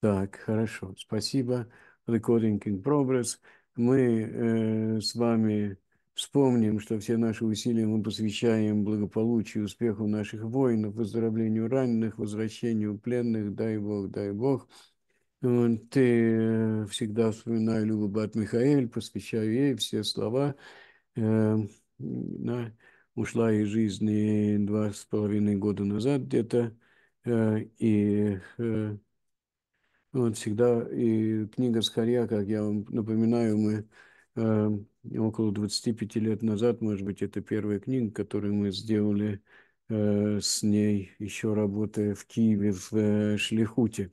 Так, хорошо. Спасибо. Recording in progress. Мы э, с вами вспомним, что все наши усилия мы посвящаем благополучию, успеху наших воинов, выздоровлению раненых, возвращению пленных. Дай Бог, дай Бог. Ты э, всегда вспоминаю Любу Бат Михаэль, посвящаю ей все слова. Э, ушла из жизни два с половиной года назад где-то. Э, и э, вот всегда и книга «Скорья», как я вам напоминаю, мы э, около 25 лет назад, может быть, это первая книга, которую мы сделали э, с ней, еще работая в Киеве, в э, Шлихуте.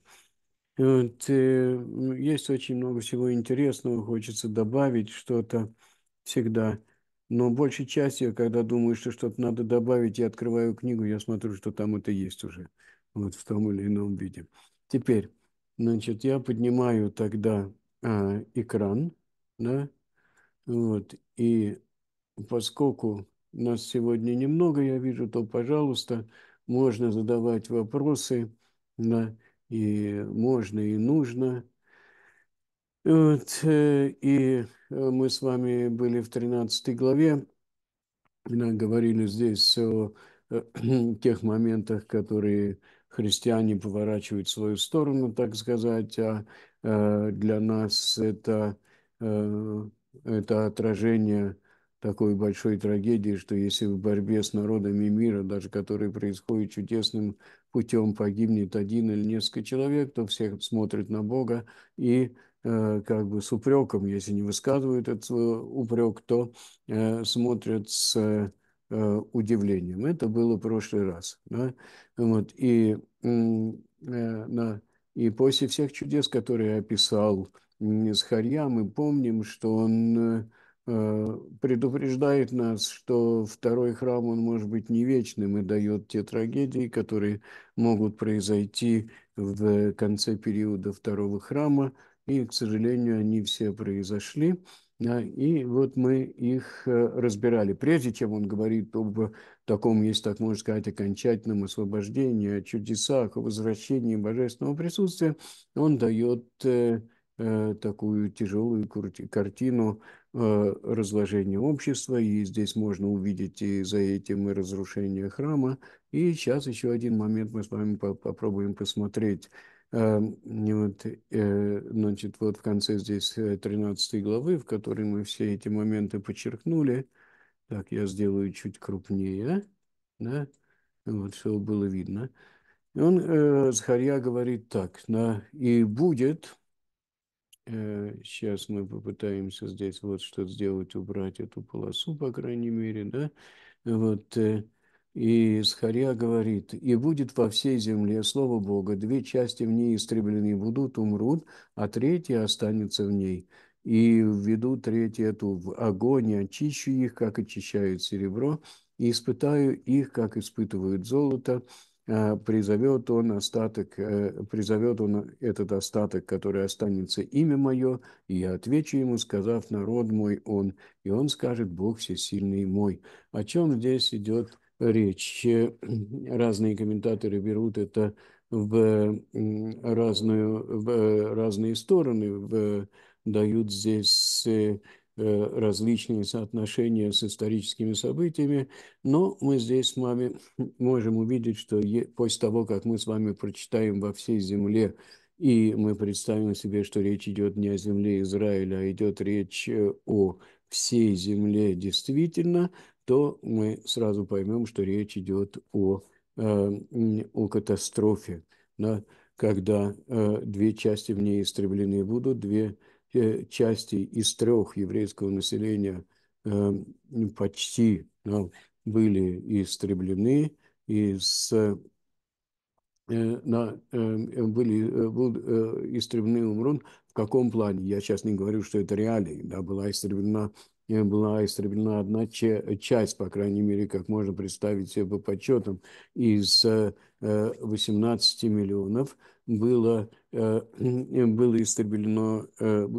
Вот, э, есть очень много всего интересного, хочется добавить что-то всегда. Но большей частью, когда думаю, что что-то надо добавить, я открываю книгу, я смотрю, что там это есть уже, вот в том или ином виде. Теперь, Значит, я поднимаю тогда а, экран, да, вот, и поскольку нас сегодня немного, я вижу, то, пожалуйста, можно задавать вопросы, да, и можно, и нужно. Вот, э, и э, мы с вами были в 13 главе, говорили здесь о э, тех моментах, которые христиане поворачивают свою сторону, так сказать, а э, для нас это, э, это отражение такой большой трагедии, что если в борьбе с народами мира, даже который происходит чудесным путем, погибнет один или несколько человек, то всех смотрят на Бога и э, как бы с упреком, если не высказывают этот упрек, то смотрят с Э, удивлением. Это было в прошлый раз. Да? Вот, и, э, и после всех чудес, которые описал Схарья, мы помним, что он э, предупреждает нас, что второй храм, он может быть не вечным и дает те трагедии, которые могут произойти в конце периода второго храма, и, к сожалению, они все произошли. И вот мы их э, разбирали. Прежде чем он говорит об таком, есть, так можно сказать, окончательном освобождении, о чудесах, о возвращении божественного присутствия, он дает э, э, такую тяжелую картину разложения общества, и здесь можно увидеть и за этим и разрушение храма. И сейчас еще один момент мы с вами попробуем посмотреть а, вот, э, значит, вот в конце здесь 13 э, главы, в которой мы все эти моменты подчеркнули. Так, я сделаю чуть крупнее, да, вот, чтобы было видно. И он, э, Захарья говорит так, на, и будет, сейчас мы попытаемся здесь вот что то сделать, убрать эту полосу, по крайней мере, да, вот, и Схария говорит, и будет во всей земле слово Бога, две части в ней истреблены будут, умрут, а третья останется в ней. И введу третью эту в огонь, очищу их, как очищают серебро, и испытаю их, как испытывают золото, а, призовет он остаток, э, призовет он этот остаток, который останется имя мое, и я отвечу ему, сказав, народ мой он, и он скажет, Бог всесильный мой. О чем здесь идет речь. Э, разные комментаторы берут это в, разную, в э, разные стороны, в, дают здесь э, различные соотношения с историческими событиями, но мы здесь с вами можем увидеть, что после того, как мы с вами прочитаем во всей земле, и мы представим себе, что речь идет не о земле Израиля, а идет речь о всей земле действительно, то мы сразу поймем, что речь идет о, э, о катастрофе, да, когда э, две части в ней истреблены будут, две э, части из трех еврейского населения почти да, были истреблены, из на, были, был истреблены Умрун. В каком плане? Я сейчас не говорю, что это реалии. Да, была истреблена была истреблена одна э, часть, по крайней мере, как можно представить себе по подсчетам, из 18 э, э, миллионов было, было истреблено,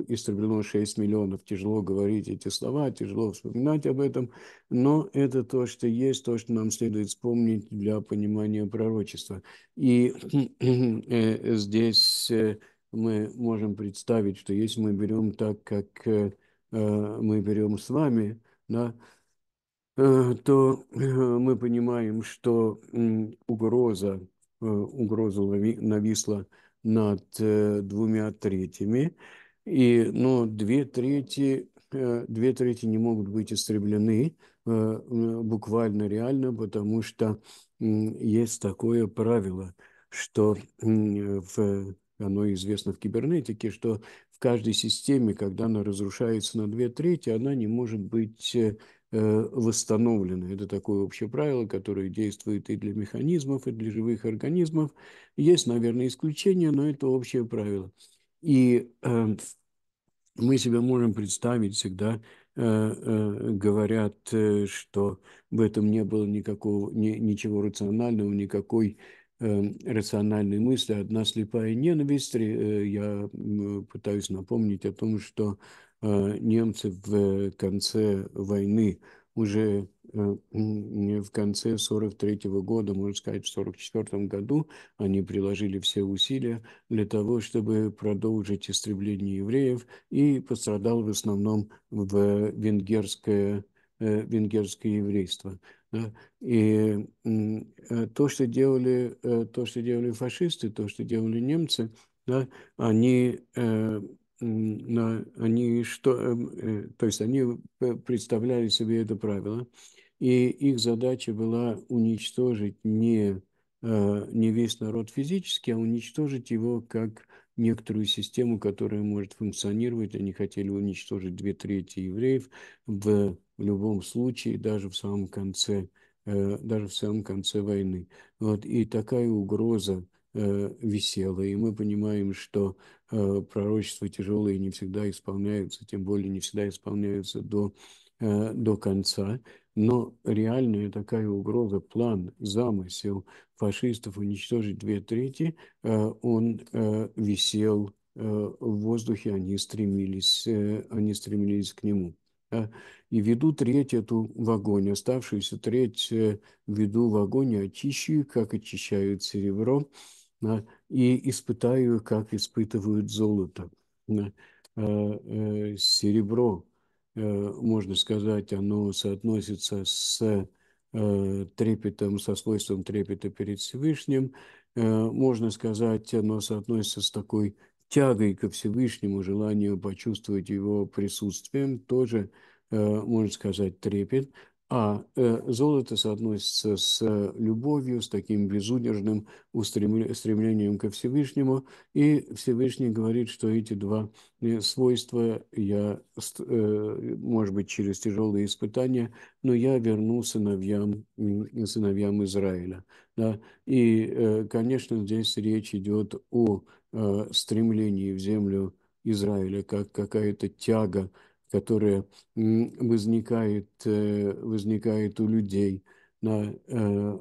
истреблено 6 миллионов. Тяжело говорить эти слова, тяжело вспоминать об этом, но это то, что есть, то, что нам следует вспомнить для понимания пророчества. И здесь мы можем представить, что если мы берем так, как Э, мы берем с вами, да, э, то э, мы понимаем, что угроза, угроза нависла над двумя третями, и, но две трети, две трети не могут быть истреблены буквально реально, потому что есть такое правило, что в, оно известно в кибернетике, что в каждой системе, когда она разрушается на две трети, она не может быть э, восстановлена. Это такое общее правило, которое действует и для механизмов, и для живых организмов. Есть, наверное, исключения, но это общее правило. И э, мы себе можем представить всегда, э, говорят, что в этом не было никакого, ни, ничего рационального, никакой Эм, рациональной мысли, одна слепая ненависть. Э, я пытаюсь напомнить о том, что э, немцы в э, конце войны уже в конце 43 года, можно сказать, в 44 году они приложили все усилия для того, чтобы продолжить истребление евреев, и пострадал в основном в венгерское Э, венгерское еврейство. И э, то, что делали, э, то, что делали фашисты, то, что делали немцы, да, они, они что, то есть они представляли себе это правило, и их задача была уничтожить не не весь народ физически, а уничтожить его как некоторую систему, которая может функционировать. Они хотели уничтожить две трети евреев в в любом случае, даже в самом конце, э, даже в самом конце войны. Вот, и такая угроза э, висела. И мы понимаем, что э, пророчества тяжелые не всегда исполняются, тем более не всегда исполняются до, до конца. Но реальная такая угроза, план, замысел фашистов уничтожить две трети, он висел в воздухе, они стремились, они стремились к нему. Э, и веду треть эту в огонь, оставшуюся треть э, веду в огонь, очищу, как очищают серебро, э, и испытаю, как испытывают золото. Серебро, можно сказать, оно соотносится с трепетом, со свойством трепета перед Всевышним. Можно сказать, оно соотносится с такой тягой ко Всевышнему, желанию почувствовать его присутствием, тоже, э, можно сказать, трепет, а э, золото соотносится с э, любовью, с таким безудержным стремлением ко Всевышнему. И Всевышний говорит, что эти два э, свойства я, может быть, через тяжелые испытания, но я верну сыновьям, сыновьям Израиля. Да? И, конечно, здесь речь идет о стремлении в землю Израиля, как какая-то тяга – которая возникает, э, возникает у людей, на, э,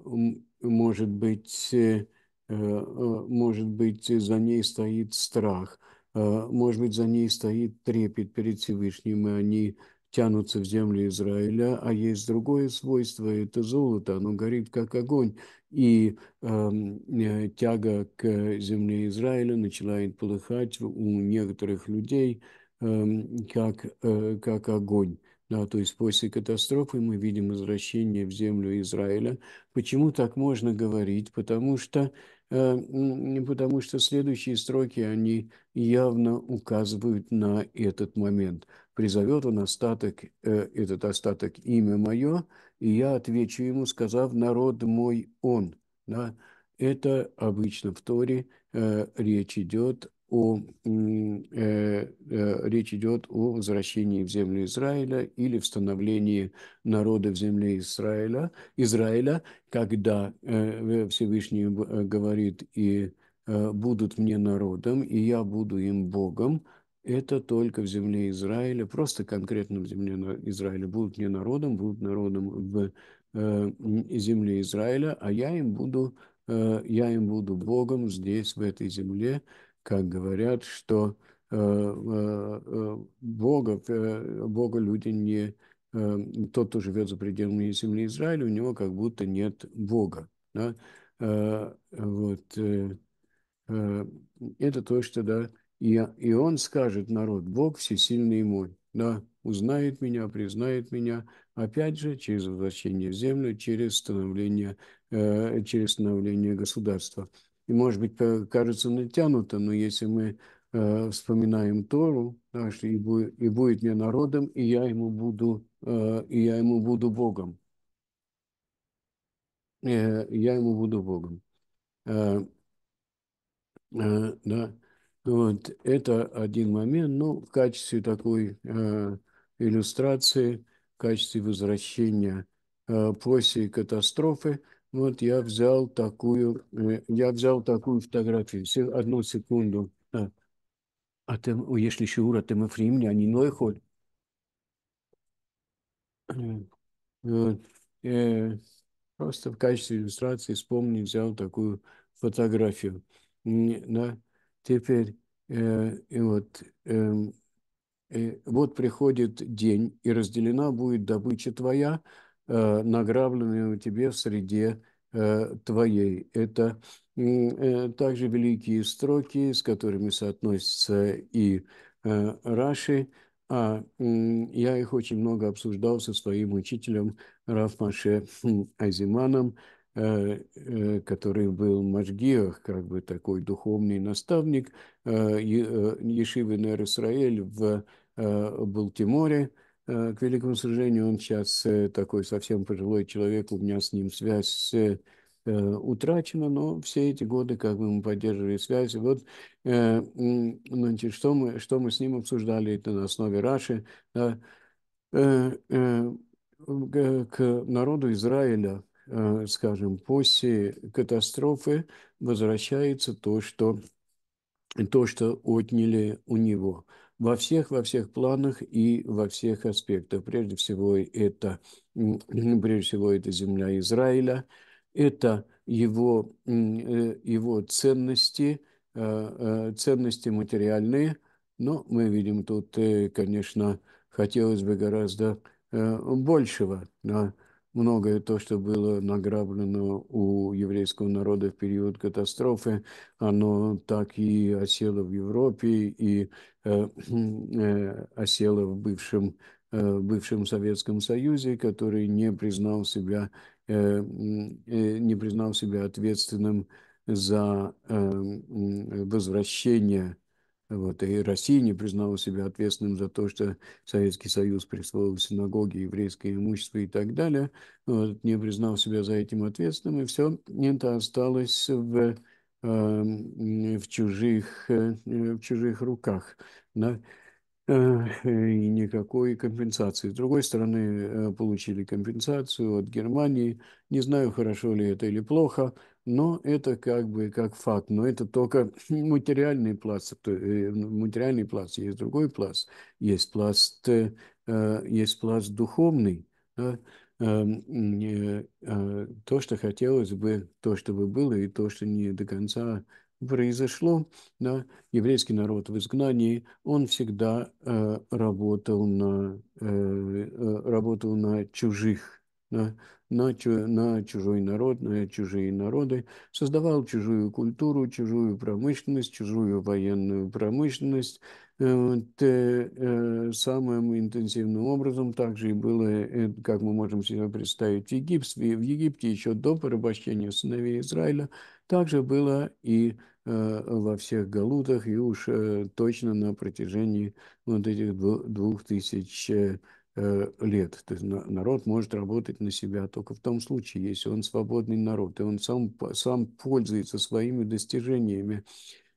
может быть, э, может быть, за ней стоит страх, может быть, за ней стоит трепет перед Всевышним, и они тянутся в землю Израиля, а есть другое свойство – это золото, оно горит как огонь, и эм, э, тяга к земле Израиля начинает полыхать у некоторых людей – Эм, как, э, как огонь. Да, то есть после катастрофы мы видим возвращение в землю Израиля. Почему так можно говорить? Потому что, эм, потому что следующие строки, они явно указывают на этот момент. «Призовет он остаток, э, этот остаток имя мое, и я отвечу ему, сказав, народ мой он». Да? Это обычно в Торе э, речь идет о, э, э, речь идет о возвращении в землю Израиля или в становлении народа в земле Израиля, Израиля когда э, э Всевышний э, э, говорит и э, будут мне народом, и я буду им Богом, это только в земле Израиля, просто конкретно в земле Израиля. Будут мне народом, будут народом в э, земле Израиля, а я им буду, э, я им буду Богом здесь, в этой земле, как говорят, что э, э, э, Бога, Бога люди не... Эм, тот, кто живет за пределами земли Израиля, у него как будто нет Бога. Да? Вот. Это то, что, да, и, и он скажет, народ, Бог всесильный мой, да, узнает меня, признает меня, опять же, через возвращение в землю, через становление, через становление государства и, может быть, кажется натянуто, но если мы э, вспоминаем Тору, наш, и, будет, и будет мне народом, и я ему буду, э, и я ему буду Богом. Э, я ему буду Богом. Э, э, да. Вот это один момент, ну, в качестве такой э, иллюстрации, в качестве возвращения э, после катастрофы – вот я взял такую, э, я взял такую фотографию. одну секунду. А, а там, если еще ты мы фримни, а не ной ход. Э, э, просто в качестве иллюстрации вспомни, взял такую фотографию. Да? Теперь э, вот, эм, э, вот приходит день, и разделена будет добыча твоя, Э, у тебя в среде э, твоей. Это э, также великие строки, с которыми соотносятся и Раши, а я их очень много обсуждал со своим учителем Рафмаше хм, Азиманом, который был Машгиах, как бы такой духовный наставник Ешивы Нер Исраэль в Балтиморе – Э, к великому сожалению, он сейчас э, такой совсем пожилой человек, у меня с ним связь э, утрачена, но все эти годы как бы мы поддерживали связь. И вот значит, что, мы, что мы с ним обсуждали, это на основе Раши, да, к народу Израиля, скажем, после катастрофы возвращается то, что, то, что отняли у него – во всех, во всех планах и во всех аспектах. Прежде всего, это, прежде всего, это земля Израиля, это его, э, его ценности, а, а, ценности материальные. Но мы видим тут, э, конечно, хотелось бы гораздо э, большего. Да? многое то, что было награблено у еврейского народа в период катастрофы, оно так и осело в Европе и э, э, осело в бывшем, э, бывшем Советском Союзе, который не признал себя, э, э не признал себя ответственным за э, э возвращение вот, и Россия не признала себя ответственным за то, что Советский Союз присвоил синагоги, еврейское имущество и так далее. Вот, не признал себя за этим ответственным, и все это осталось в, эм, в, чужих, э, в чужих руках. Да? Э, и никакой компенсации. С другой стороны, э, получили компенсацию от Германии. Не знаю, хорошо ли это или плохо, но это как бы как факт, но это только материальный пласт, э, ну, материальный пласт, есть другой пласт, есть пласт, э, э, есть пласт духовный. Да? Эм, то, что хотелось бы, то, чтобы было, и то, что не до конца произошло, да, еврейский народ в изгнании, он всегда э, работал, на, э, работал на чужих на, на, на чужой народ, на чужие народы, создавал чужую культуру, чужую промышленность, чужую военную промышленность. Э, вот, э, э, самым интенсивным образом также и было, как мы можем себе представить, в Египте, в Египте еще до порабощения сыновей Израиля, также было и во всех галутах, и уж точно на протяжении вот этих двух тысяч Э, лет. То есть народ может работать на себя только в том случае, если он свободный народ, и он сам, сам пользуется своими достижениями.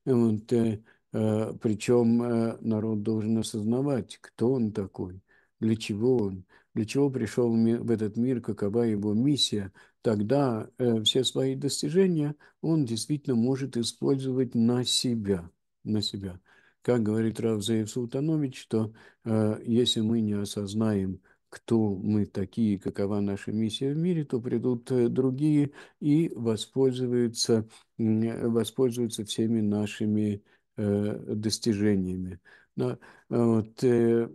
Вот, э, э, причем народ должен осознавать, кто он такой, для чего он, для чего пришел в этот мир, какова его миссия, тогда все свои достижения он действительно может использовать на себя. На себя. Как говорит Равзеев Султанович, что э, если мы не осознаем, кто мы такие, какова наша миссия в мире, то придут э, другие и воспользуются, воспользуются всеми нашими э, достижениями. Но, вот, э,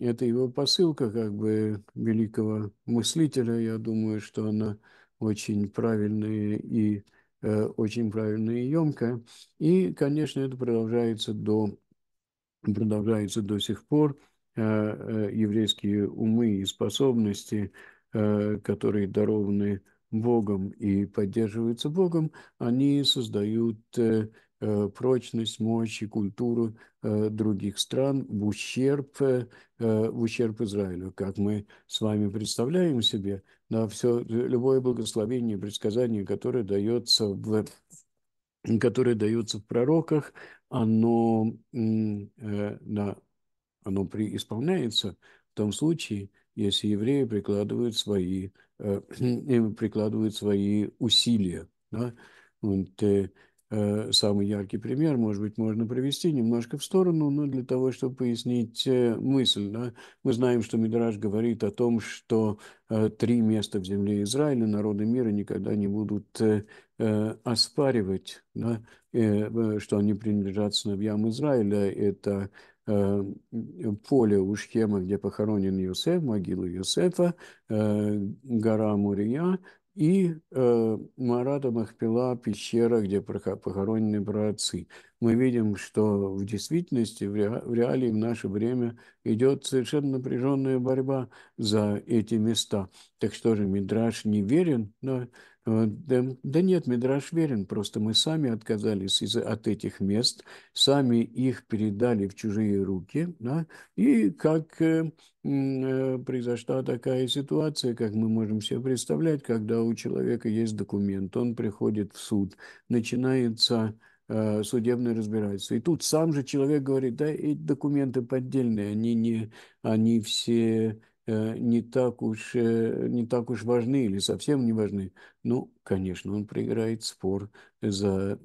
это его посылка как бы великого мыслителя, я думаю, что она очень правильная и э, очень правильная и емкая. И, конечно, это продолжается до продолжается до сих пор. Э, э, еврейские умы и способности, э, которые дарованы Богом и поддерживаются Богом, они создают прочность, мощь и культуру других стран в ущерб, в ущерб Израилю. Как мы с вами представляем себе, да, все, любое благословение, предсказание, которое дается в которые даются в пророках, оно, э, оно при, исполняется в том случае, если евреи прикладывают свои, э, э, прикладывают свои усилия. Да? Вот, самый яркий пример, может быть, можно провести немножко в сторону, но для того, чтобы пояснить мысль. Да? Мы знаем, что Мидраж говорит о том, что три места в земле Израиля народы мира никогда не будут э, оспаривать, да, э, что они принадлежат сыновьям Израиля. Это э, поле у Шхема, где похоронен Юсеф, могила Юсефа, э, гора Мурия, и э, Марата Махпила, пещера, где похоронены праотцы. Мы видим, что в действительности, в, ре, в реалии в наше время идет совершенно напряженная борьба за эти места. Так что же, Мидраш не верен, но Э, да, да нет, Медраш верен, просто мы сами отказались из, от этих мест, сами их передали в чужие руки, да, и как э, э, произошла такая ситуация, как мы можем себе представлять, когда у человека есть документ, он приходит в суд, начинается э, судебное разбирательство. И тут сам же человек говорит, да, эти документы поддельные, они, не, они все Э, не так уж, э, не так уж важны или совсем не важны. Ну, конечно, он проиграет спор за,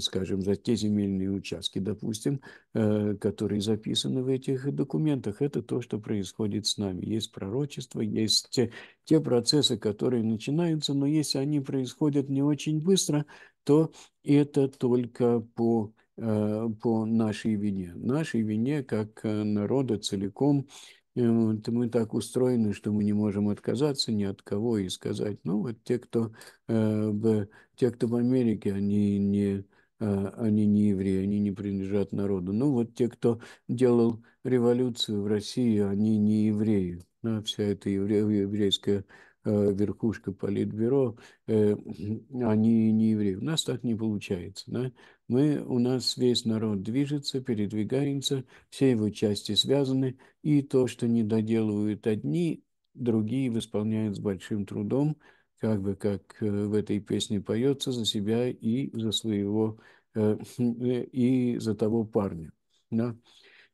скажем, за те земельные участки, допустим, э, которые записаны в этих документах. Это то, что происходит с нами. Есть пророчество, есть те, те процессы, которые начинаются, но если они происходят не очень быстро, то это только по по нашей вине. Нашей вине как народа целиком, мы так устроены, что мы не можем отказаться ни от кого и сказать, ну вот те, кто, э, те, кто в Америке, они не, э, они не евреи, они не принадлежат народу. Ну вот те, кто делал революцию в России, они не евреи. Да, вся эта евре, еврейская э, верхушка политбюро, э, они не евреи. У нас так не получается. Да? Мы, у нас весь народ движется, передвигается, все его части связаны, и то, что не доделывают одни, другие восполняют с большим трудом, как бы как э, в этой песне поется, за себя и за своего, э, э, и за того парня. Да?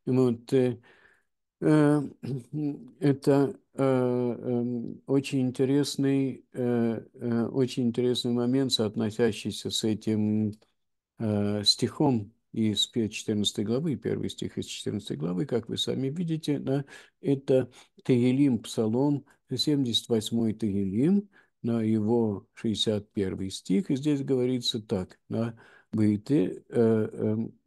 Вот, это эм, очень интересный, очень интересный момент, соотносящийся с этим Э, стихом из 14 главы, первый стих из 14 главы, как вы сами видите, да, это Тегелим, Псалом, 78 Тегелим, на да, его 61 стих, и здесь говорится так, да, «Бейтен э, эм,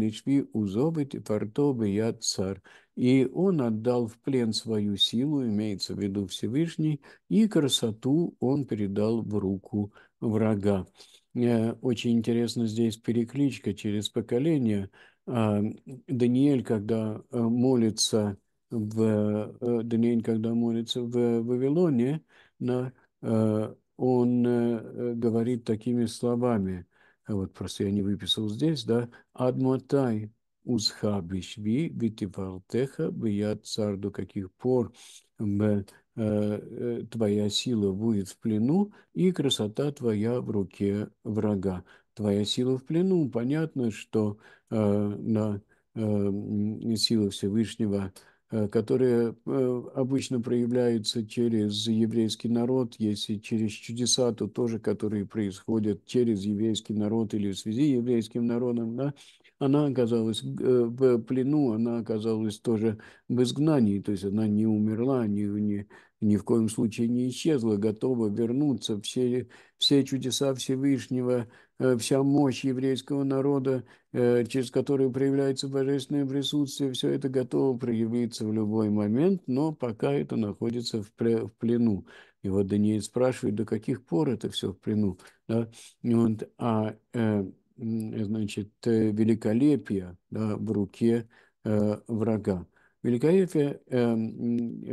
лишви узобит и фартобе я царь». И он отдал в плен свою силу, имеется в виду Всевышний, и красоту он передал в руку врага. Э, очень интересно здесь перекличка через поколение. А, э, э, Даниэль, когда молится в Даниэль, когда молится в Вавилоне, он говорит такими словами. Вот просто я не выписал здесь, да. Адмотай усха витивалтеха бият цар каких пор Э, э, твоя сила будет в плену, и красота твоя в руке врага. Твоя сила в плену. Понятно, что э, на сила Всевышнего которые обычно проявляется через еврейский народ, если через чудеса, то тоже, которые происходят через еврейский народ или в связи с еврейским народом, да, она оказалась в плену, она оказалась тоже в изгнании, то есть она не умерла, не, не, ни в коем случае не исчезла, готова вернуться. Все, все чудеса Всевышнего, э, вся мощь еврейского народа, э, через которую проявляется божественное присутствие, все это готово проявиться в любой момент, но пока это находится в плену. И вот Даниил спрашивает, до каких пор это все в плену. Да? Вот, а, э, значит, великолепие да, в руке э, врага. Великолепие э,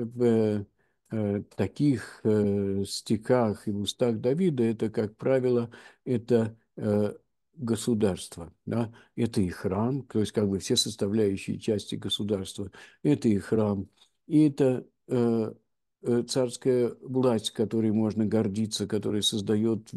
в Э, таких э, стихах и в устах Давида это, как правило, это э, государство, да, это и храм, то есть как бы все составляющие части государства, это и храм, и это э, э царская власть, которой можно гордиться, которая создает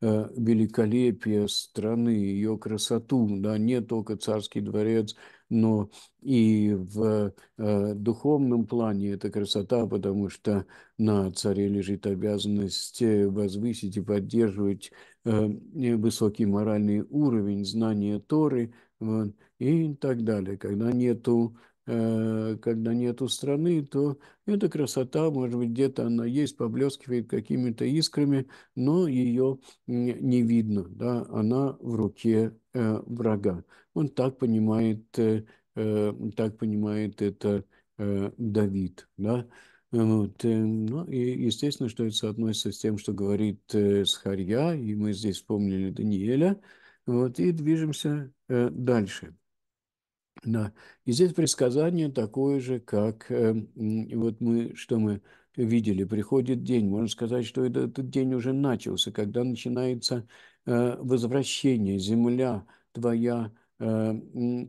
великолепие страны, ее красоту, да, не только царский дворец, но и в э, духовном плане это красота, потому что на царе лежит обязанность э, возвысить и поддерживать э, высокий моральный уровень знания Торы вот, и так далее. Когда нету Э, когда нету страны, то эта красота, может быть, где-то она есть, поблескивает какими-то искрами, но ее не видно, да, она в руке э, врага. Он так понимает, э, так понимает это Давид, да. Вот. Ну, и естественно, что это соотносится с тем, что говорит Схарья, и мы здесь вспомнили Даниэля, вот, и движемся дальше. Да. И здесь предсказание такое же, как э, вот мы, что мы видели, приходит день. Можно сказать, что этот, этот день уже начался, когда начинается э, возвращение, земля твоя Э,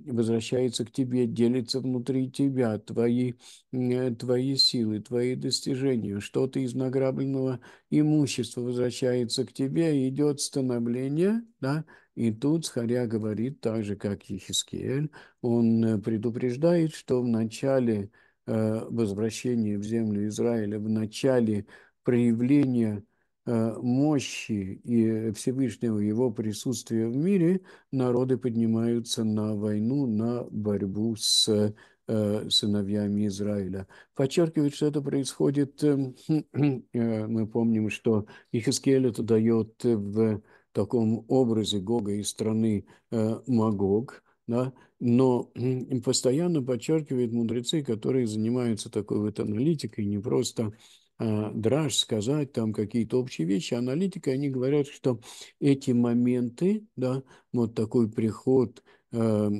возвращается к тебе, делится внутри тебя, твои, э, твои силы, твои достижения, что-то из награбленного имущества возвращается к тебе, идет становление, да, и тут Харя говорит, так же, как Ехискель, он э, предупреждает, что в начале возвращения в землю Израиля, в начале проявления Э, мощи и Всевышнего его присутствия в мире, народы поднимаются на войну, на борьбу с э, сыновьями Израиля. Подчеркивает, что это происходит, эм, э, мы помним, что Ихискель это дает в таком образе Гога из страны Магог, да? но эм, постоянно подчеркивает мудрецы, которые занимаются такой вот аналитикой, не просто а, драж сказать там какие-то общие вещи. Аналитики, они говорят, что эти моменты, да, вот такой приход а,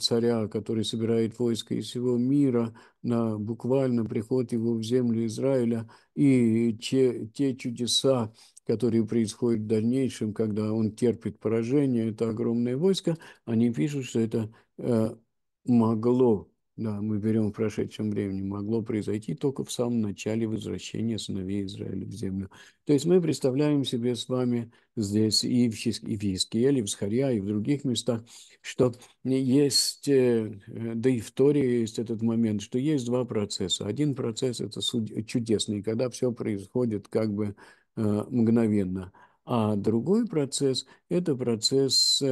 царя, который собирает войско из всего мира, на буквально приход его в землю Израиля и те, те чудеса, которые происходят в дальнейшем, когда он терпит поражение, это огромное войско, они пишут, что это а, могло да, мы берем в прошедшем времени, могло произойти только в самом начале возвращения сыновей Израиля в землю. То есть мы представляем себе с вами здесь и в, и в Искиеле, и в Схарья, и в других местах, что есть, э, э, да и в Торе есть этот момент, что есть два процесса. Один процесс – это чудесный, когда все происходит как бы э, мгновенно. А другой процесс – это процесс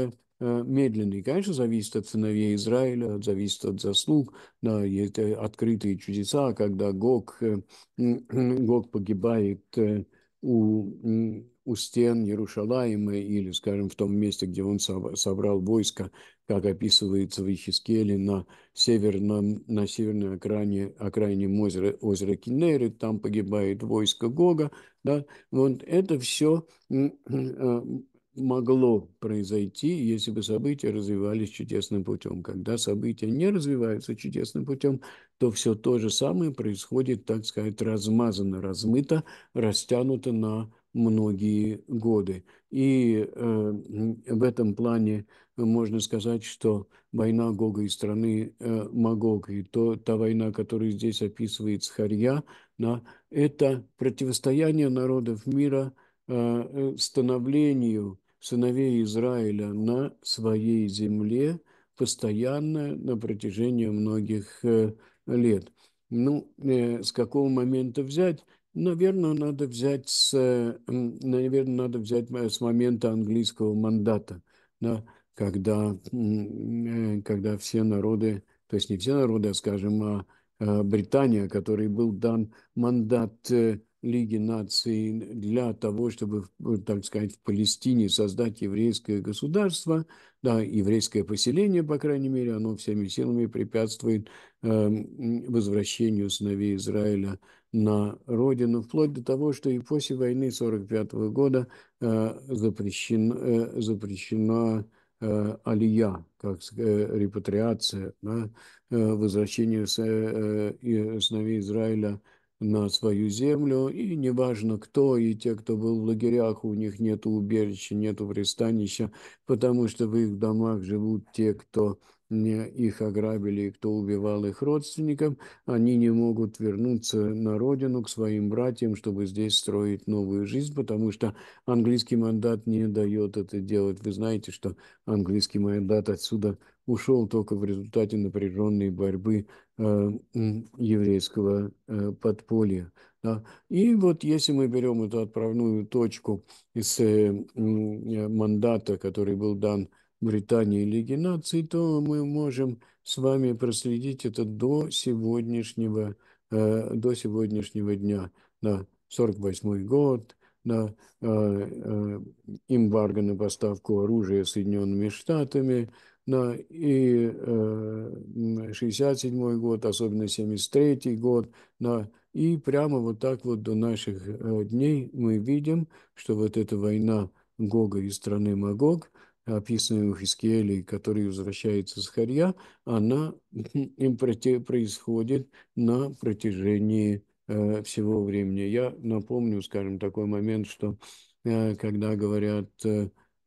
Э, медленный. Конечно, зависит от сыновей Израиля, зависит от заслуг. Да, есть открытые чудеса, когда Гог, э, Гог погибает э, у, у стен Иерушалаема или, скажем, в том месте, где он собрал войско, как описывается в Ихискеле, на северном, на северной окраине, окраине озера, озера Кинеры, там погибает войско Гога, да, вот это все могло произойти, если бы события развивались чудесным путем. Когда события не развиваются чудесным путем, то все то же самое происходит, так сказать, размазано, размыто, растянуто на многие годы. И э, в этом плане можно сказать, что война Гога и страны э, Магог, и то, та война, которую здесь описывает Схарья, да, это противостояние народов мира э, э становлению сыновей Израиля на своей земле постоянно на протяжении многих э, лет. Ну, э, с какого момента взять? Наверное, надо взять с, наверное, надо взять э, с момента английского мандата, да, когда, когда все народы, то есть не все народы, а, скажем, а Британия, которой был дан мандат Лиги наций для того, чтобы, э, так сказать, в Палестине создать еврейское государство, да, еврейское поселение, по крайней мере, оно всеми силами препятствует э, возвращению сыновей Израиля на родину, вплоть до того, что и после войны 1945 года э, запрещен, э, запрещена э, алия, как э, репатриация, да, возвращение сыновей Израиля – на свою землю, и неважно кто, и те, кто был в лагерях, у них нет убежища, нет пристанища, потому что в их домах живут те, кто их ограбили и кто убивал их родственников, они не могут вернуться на родину к своим братьям, чтобы здесь строить новую жизнь, потому что английский мандат не дает это делать. Вы знаете, что английский мандат отсюда ушел только в результате напряженной борьбы э, еврейского э, подполья. Да? И вот если мы берем эту отправную точку из э, э мандата, который был дан Британии Лиги наций, то мы можем с вами проследить это до сегодняшнего, э, до сегодняшнего дня. на Да, 48 год, на э, э, эмбарго на поставку оружия Соединенными Штатами, но э, и 67 э, год, особенно 73 год, но и прямо вот так вот до наших э, дней мы видим, что вот эта война Гога и страны Магог, описанная у Хискиэле, который возвращается с Харья, она им происходит на протяжении всего времени. Я напомню, скажем, такой момент, что когда говорят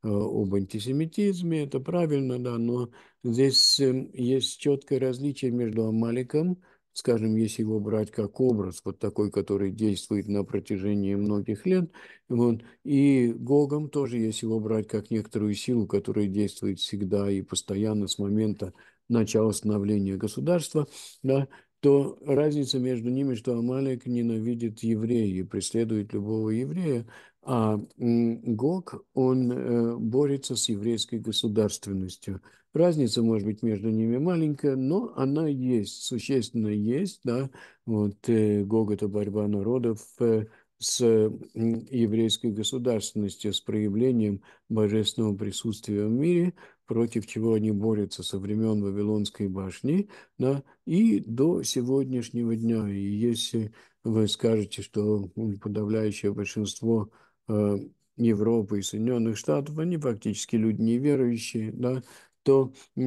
Э, об антисемитизме, это правильно, да, но здесь эм, есть четкое различие между Амаликом, скажем, если его брать как образ, вот такой, который действует на протяжении многих лет, вот, и Гогом тоже, если его брать как некоторую силу, которая действует всегда и постоянно с момента начала становления государства, да, то разница между ними, что Амалик ненавидит еврея и преследует любого еврея, а Гог, он э, борется с еврейской государственностью. Разница, может быть, между ними маленькая, но она есть, существенно есть. Да? Вот, э, Гог – это борьба народов э, с еврейской государственностью, с проявлением божественного присутствия в мире, против чего они борются со времен Вавилонской башни да, и до сегодняшнего дня. И если вы скажете, что подавляющее большинство Э, Европы и Соединенных Штатов, они фактически люди неверующие, да, то э,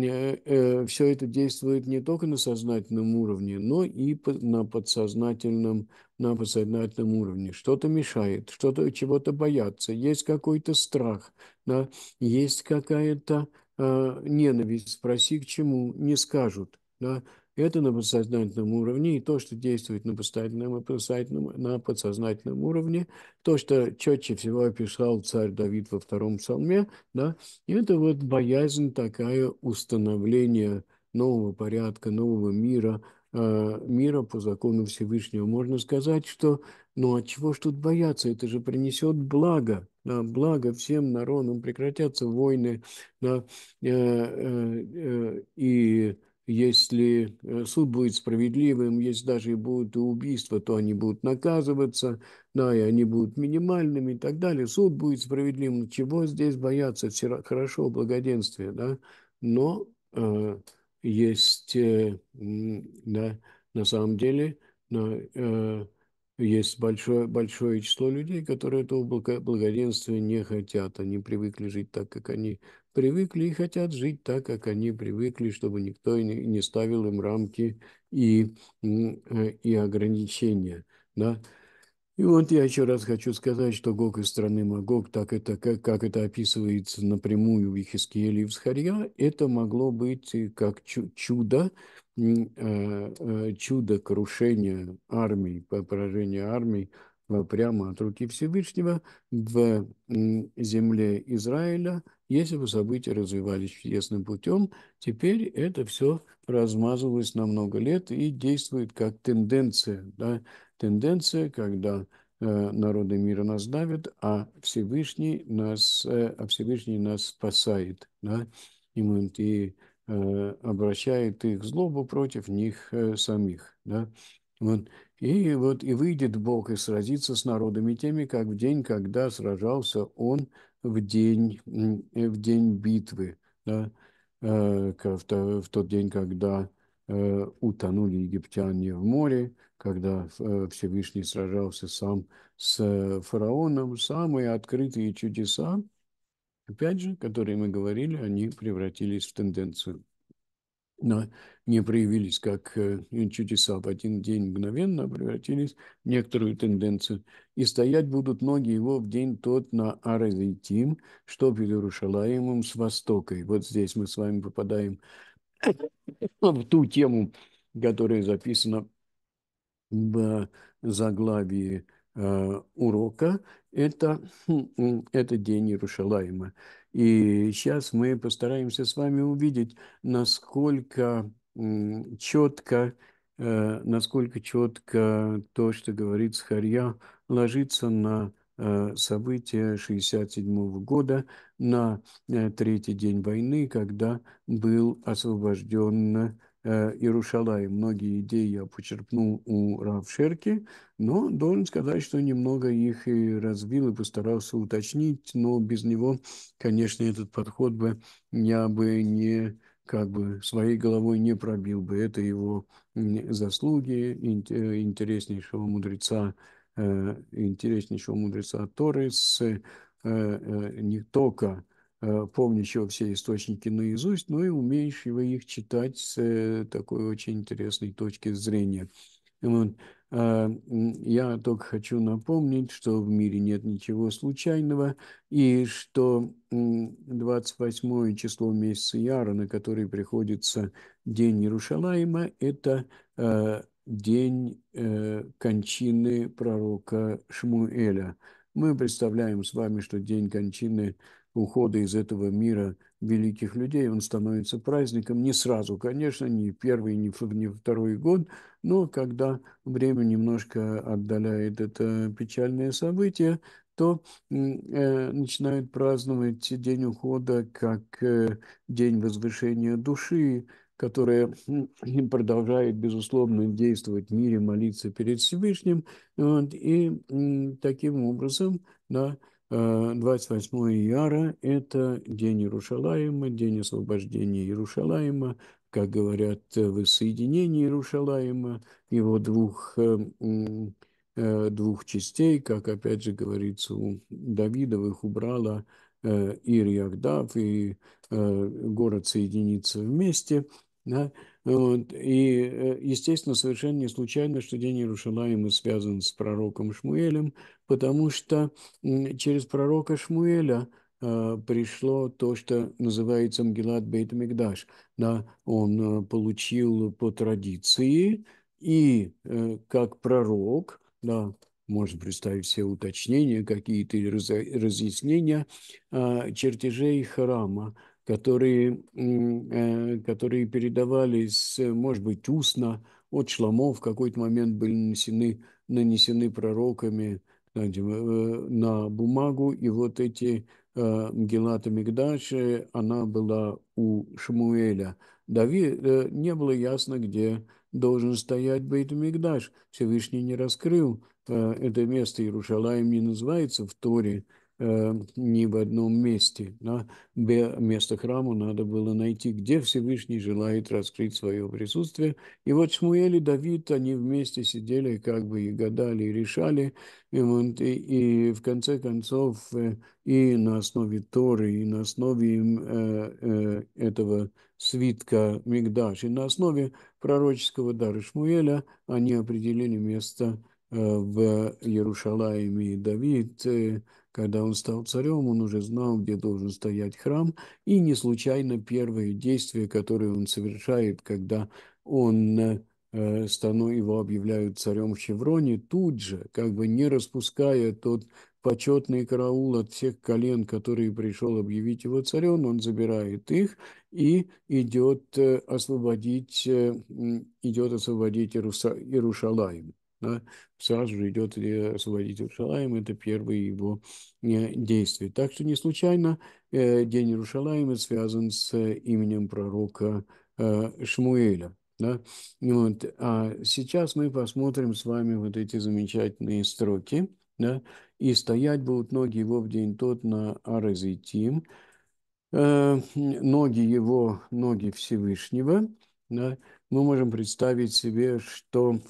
э, все это действует не только на сознательном уровне, но и по, на, подсознательном, на подсознательном уровне. Что-то мешает, что-то чего-то боятся, есть какой-то страх, да, есть какая-то э, ненависть. Спроси к чему, не скажут. Да. Это на подсознательном уровне, и то, что действует на подсознательном, э, подсознательном, на подсознательном уровне, то, что четче всего описал царь Давид во втором псалме, да, это вот боязнь такая установления нового порядка, нового мира, э, мира по закону Всевышнего. Можно сказать, что ну а чего ж тут бояться, это же принесет благо, да, благо всем народам, прекратятся войны, да, э, э, э, и если э, суд будет справедливым, если даже и будут убийства, то они будут наказываться, да, и они будут минимальными и так далее. Суд будет справедливым. Чего здесь бояться? хорошо, благоденствие, да, но э, есть, э, да, на самом деле, на, э, есть большое, большое число людей, которые этого благоденствия не хотят. Они привыкли жить так, как они привыкли и хотят жить так, как они привыкли, чтобы никто не ставил им рамки и, э, и ограничения. Да? И вот я еще раз хочу сказать, что Гог из страны Магог, так это, как, как это описывается напрямую в Ихискииле и в Схарья, это могло быть как чудо, э, э, чудо крушения армии, поражения армии прямо от руки Всевышнего в земле Израиля – если бы события развивались чудесным путем, теперь это все размазывалось на много лет и действует как тенденция. Да? Тенденция, когда э, народы мира нас давят, а Всевышний нас, э, а Всевышний нас спасает. Да? И, мы, и э, обращает их злобу против них э, самих. Да? Вот. И вот и выйдет Бог и сразится с народами теми, как в день, когда сражался Он в день, э, в день битвы, да, э, в тот день, когда э, утонули египтяне в море, когда Всевышний сражался сам с фараоном, самые открытые чудеса, опять же, которые мы говорили, они превратились в тенденцию. Но не проявились как э, чудеса в один день мгновенно, превратились в некоторую тенденцию. И стоять будут ноги его в день тот на Аразитим, что перед Иерушалаемом с востокой. вот здесь мы с вами попадаем в ту тему, которая записана в заглавии э, урока, это, хм, это День Иерушалайма. И сейчас мы постараемся с вами увидеть, насколько четко, э, насколько четко то, что говорит Схарья, ложится на э, события 1967 года, на э, третий день войны, когда был освобожден Иерушалай. Многие идеи я почерпнул у Равшерки, но должен сказать, что немного их и развил и постарался уточнить, но без него, конечно, этот подход бы я бы не как бы своей головой не пробил бы. Это его заслуги э, интереснейшего мудреца, э, интереснейшего мудреца Торы с э, не только помнящего все источники наизусть, но и умеющего их читать с такой очень интересной точки зрения. А, я только хочу напомнить, что в мире нет ничего случайного, и что 28 число месяца Яра, на который приходится День Иерушалаема, это а, день э, кончины пророка Шмуэля. Мы представляем с вами, что день кончины ухода из этого мира – великих людей, он становится праздником не сразу, конечно, не первый, не, не второй год, но когда время немножко отдаляет это печальное событие, то э, начинают праздновать день ухода как э, день возвышения души, которая продолжает, безусловно, действовать в мире, молиться перед Всевышним. Вот, и э, таким образом, да, э, 28 э, Яра – это день Иерушалаема, день освобождения Иерушалаема, как говорят, э, воссоединение Иерушалаема, его двух, э, двух частей, как опять же говорится, у Давидовых убрала Ир Ягдав, и город соединится вместе – да? Вот. И, э, естественно, совершенно не случайно, что день Иерушалаема связан с пророком Шмуэлем, потому что через пророка Шмуэля э, пришло то, что называется Мгилат Бейт Мигдаш. Да, он э, получил по традиции и как пророк, да, можно представить все уточнения какие-то разъяснения чертежей храма, которые, э, которые передавались, э, может быть, устно от шламов в какой-то момент были нанесены, нанесены пророками э, на бумагу, и вот эти Гелата Мигдаши, она была у Шмуэля. Дави не было ясно, где должен стоять Бейт Мигдаш. Всевышний не раскрыл это место, Иерушалаем не называется в Торе, Э, ни в одном месте. Да? Место храму надо было найти, где Всевышний желает раскрыть свое присутствие. И вот Шмуэль и Давид, они вместе сидели, как бы и гадали, и решали. И, и, и в конце концов, э, и на основе Торы, и на основе э, э, этого свитка Мигдаш, и на основе пророческого дара Шмуэля они определили место э, в Иерушалайме. Давид э, когда он стал царем, он уже знал, где должен стоять храм, и не случайно первые действия, которые он совершает, когда он э, стану его объявляют царем в Чевроне, тут же, как бы не распуская тот почетный караул от всех колен, которые пришел объявить его царем, он забирает их и идет э, освободить, э, идет освободить Иерусалим. Иерушалаем да, сразу же идет освободить Иерушалаем, это первое его э, действие. Так что не случайно э, День Иерушалаема связан с э, именем пророка Шмуэля. Да? Вот. А сейчас мы посмотрим с вами вот эти замечательные строки. Да? «И стоять будут ноги его в день тот на Аразитим, ноги его, ноги Всевышнего». Да? Мы можем представить себе, что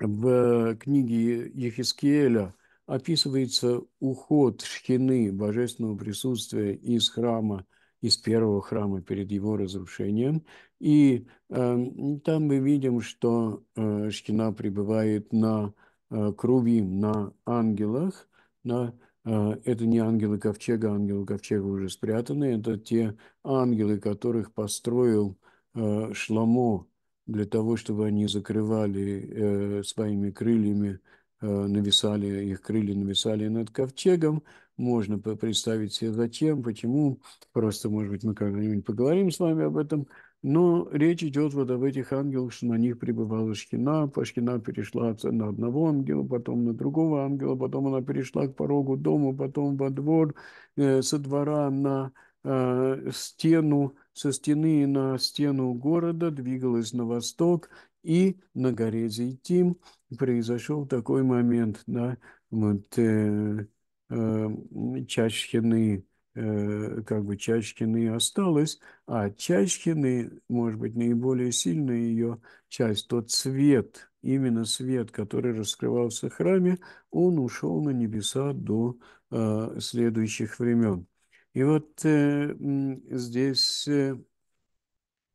в книге Ехискеля описывается уход шхины божественного присутствия из храма, из первого храма перед его разрушением. И э, там мы видим, что э, шхина пребывает на э, крувим, на ангелах, на э, это не ангелы ковчега, ангелы ковчега уже спрятаны, это те ангелы, которых построил э, Шламо для того, чтобы они закрывали э, своими крыльями, э, нависали, их крылья нависали над ковчегом. Можно представить себе зачем, почему. Просто, может быть, мы когда-нибудь поговорим с вами об этом. Но речь идет вот об этих ангелах, что на них пребывала Шкина, Шкина перешла на одного ангела, потом на другого ангела, потом она перешла к порогу дома, потом во двор, э, со двора на э, стену, со стены на стену города, двигалась на восток, и на горе Зейтим произошел такой момент, да, вот э, э, Чачхины, э, как бы Чачхины осталось, а Чачхины, может быть, наиболее сильная ее часть, тот свет, именно свет, который раскрывался в храме, он ушел на небеса до э, следующих времен. И вот э, здесь, э,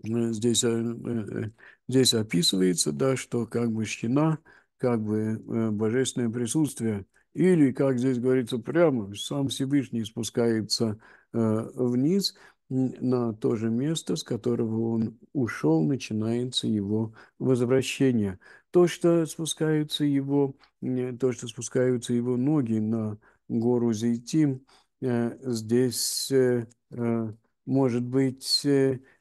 э здесь, э, э, здесь описывается, да, что как бы щина, как бы э, божественное присутствие, или, как здесь говорится прямо, сам Всевышний спускается вниз на то же место, с которого он ушел, начинается его возвращение. То, что спускаются его, то, что спускаются его ноги на гору Зейтим – Э, здесь э, э, может быть,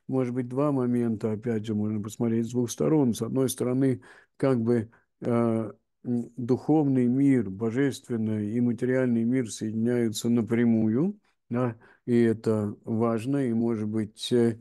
может быть два момента, опять же, можно посмотреть с двух сторон. С одной стороны, как бы духовный мир, божественный и материальный мир соединяются напрямую, да, и это важно, и может быть, и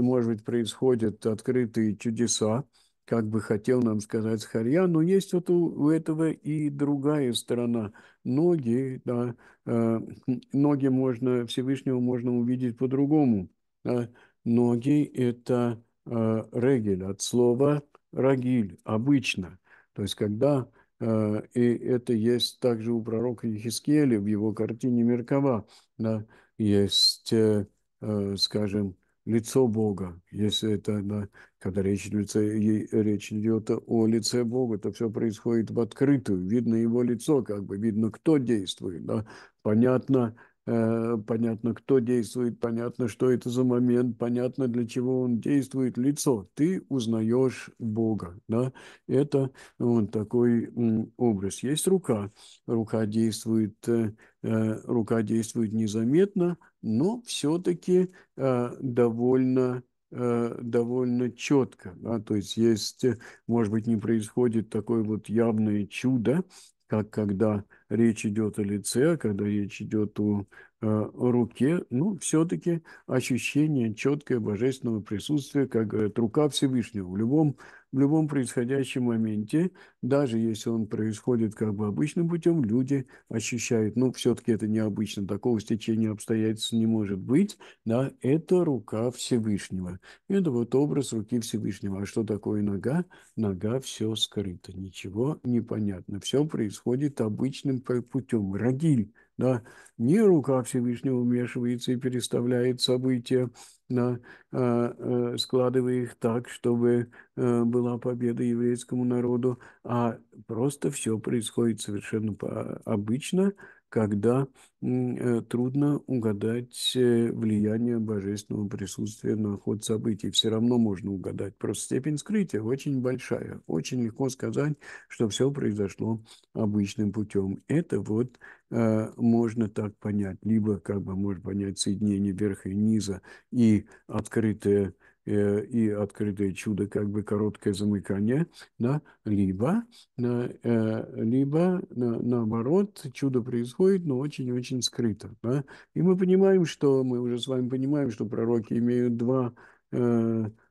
может быть происходят открытые чудеса, как бы хотел нам сказать Харья, но есть вот у, у этого и другая сторона. Ноги, да, э, ноги можно, Всевышнего можно увидеть по-другому. Да. Ноги – это э, регель, от слова рагиль, обычно. То есть, когда э, и это есть также у пророка Ехискеля в его картине Меркава, да, есть, э, э скажем, лицо Бога. Если это, на, когда речь, лице, речь идет о лице Бога, то все происходит в открытую. Видно его лицо, как бы видно, кто действует. Да? Понятно, Э, понятно, кто действует, понятно, что это за момент, понятно, для чего он действует, лицо. Ты узнаешь Бога, да? Это вот такой образ. Есть рука. Рука действует, э, э, рука действует незаметно, но все-таки довольно довольно четко, да, то есть есть, может быть, не происходит такое вот явное чудо, как когда речь идет о лице, а когда речь идет о, э, руке, ну, все-таки ощущение четкое божественного присутствия, как говорят, рука Всевышнего. В любом, в любом происходящем моменте, даже если он происходит как бы обычным путем, люди ощущают, ну, все-таки это необычно, такого стечения обстоятельств не может быть, да, это рука Всевышнего. Это вот образ руки Всевышнего. А что такое нога? Нога все скрыта, ничего непонятно. Все происходит обычным путем, рагиль, да, не рука Всевышнего вмешивается и переставляет события, да, а, э, складывая их так, чтобы э, была победа еврейскому народу, а просто все происходит совершенно обычно, когда э, трудно угадать э, влияние божественного присутствия на ход событий. Все равно можно угадать. Просто степень скрытия очень большая. Очень легко сказать, что все произошло обычным путем. Это вот э, можно так понять. Либо, как бы, можно понять соединение верха и низа и открытое Э, и открытое чудо, как бы короткое замыкание, да, либо, э, э, либо на наоборот, чудо происходит, но очень-очень скрыто. Да. И мы понимаем, что мы уже с вами понимаем, что пророки имеют два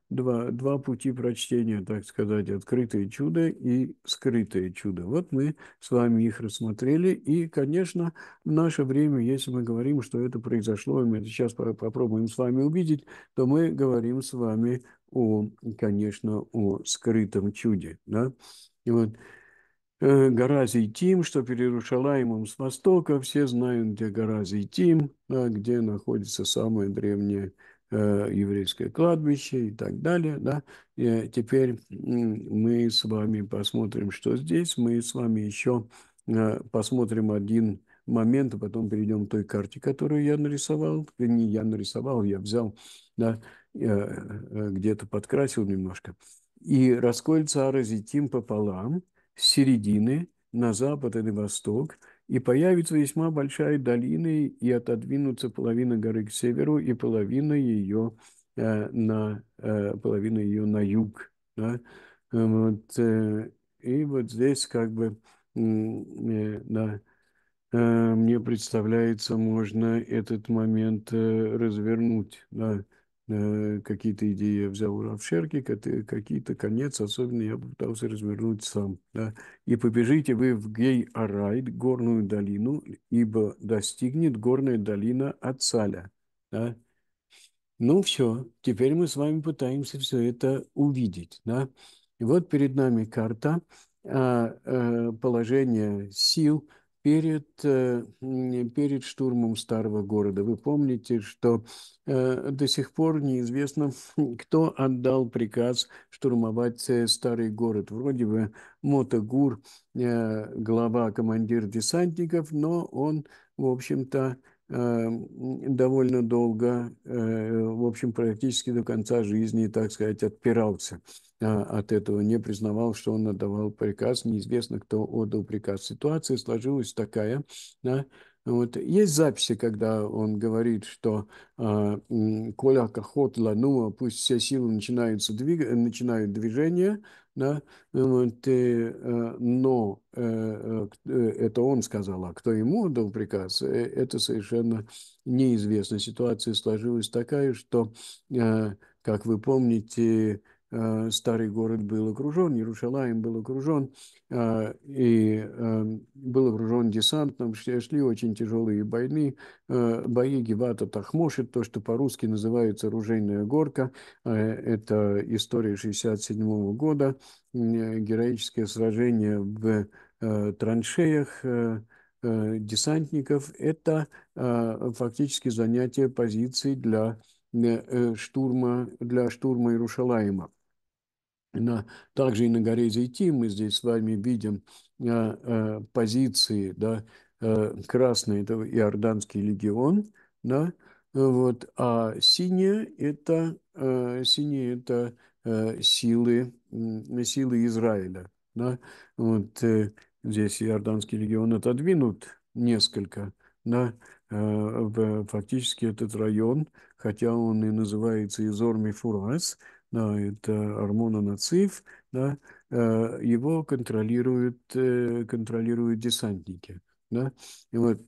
два, два пути прочтения, так сказать, открытое чудо и скрытое чудо. Вот мы с вами их рассмотрели. И, конечно, в наше время, если мы говорим, что это произошло, и мы это сейчас попробуем с вами увидеть, то мы говорим с вами о, конечно, о скрытом чуде. Да? И вот э, гора Зейтим, что перед Иерушалаемом с востока, все знают, где гора Зейтим, да, где находится самое древнее Э, еврейское кладбище и так далее. Да? И э, теперь мы с вами посмотрим, что здесь. Мы с вами еще э, посмотрим один момент, а потом перейдем к той карте, которую я нарисовал. Не я нарисовал, я взял, да, где-то подкрасил немножко. И расколется Аразитим пополам, с середины на запад и на восток – и появится весьма большая долина, и отодвинутся половина горы к северу, и половина ее э, на, э, половина ее на юг. Да? Вот, э, и вот здесь как бы, да, мне представляется, можно этот момент развернуть. Да? Э, какие-то идеи я взял у Равшерки, какие-то конец, особенно я пытался развернуть сам. Да? «И побежите вы в Гей-Арайд, горную долину, ибо достигнет горная долина Ацаля». Да? Ну все, теперь мы с вами пытаемся все это увидеть. Да? И вот перед нами карта, а, э, положение сил, перед, э, перед штурмом старого города. Вы помните, что э, до сих пор неизвестно, кто отдал приказ штурмовать э, старый город. Вроде бы Мотогур, глава, командир десантников, но он, в общем-то, Эм, довольно долго, э, в общем, практически до конца жизни, так сказать, отпирался а, от этого, не признавал, что он отдавал приказ, неизвестно, кто отдал приказ. Ситуация сложилась такая, да, вот. Есть записи, когда он говорит, что а, «Коля кахот ну, пусть все силы начинаются двиг... Э, начинают движение», да? вот, и, э, э, но это он сказал, а кто ему дал приказ, это совершенно неизвестно. Ситуация сложилась такая, что, как вы помните, Э, старый город был окружен, Иерушалаем был окружен, э, и эм, был окружен десантом, шли очень тяжелые войны, э, бои Гевата Тахмошит, то, что по-русски называется «Оружейная горка», это история 67 года, героическое сражение в траншеях, десантников, это фактически занятие позиций для штурма, для штурма Иерушалаима на, также и на горе Зайти мы здесь с вами видим а, а, позиции, да, а, красный – это Иорданский легион, да, вот, а синие – это, а, синие – это а, силы, силы Израиля, да, вот э, здесь Иорданский легион отодвинут несколько, да, э, фактически этот район, хотя он и называется Изорми мифурас да, это Армона Нациф, да, э, его контролируют, э, контролируют десантники, да, и вот.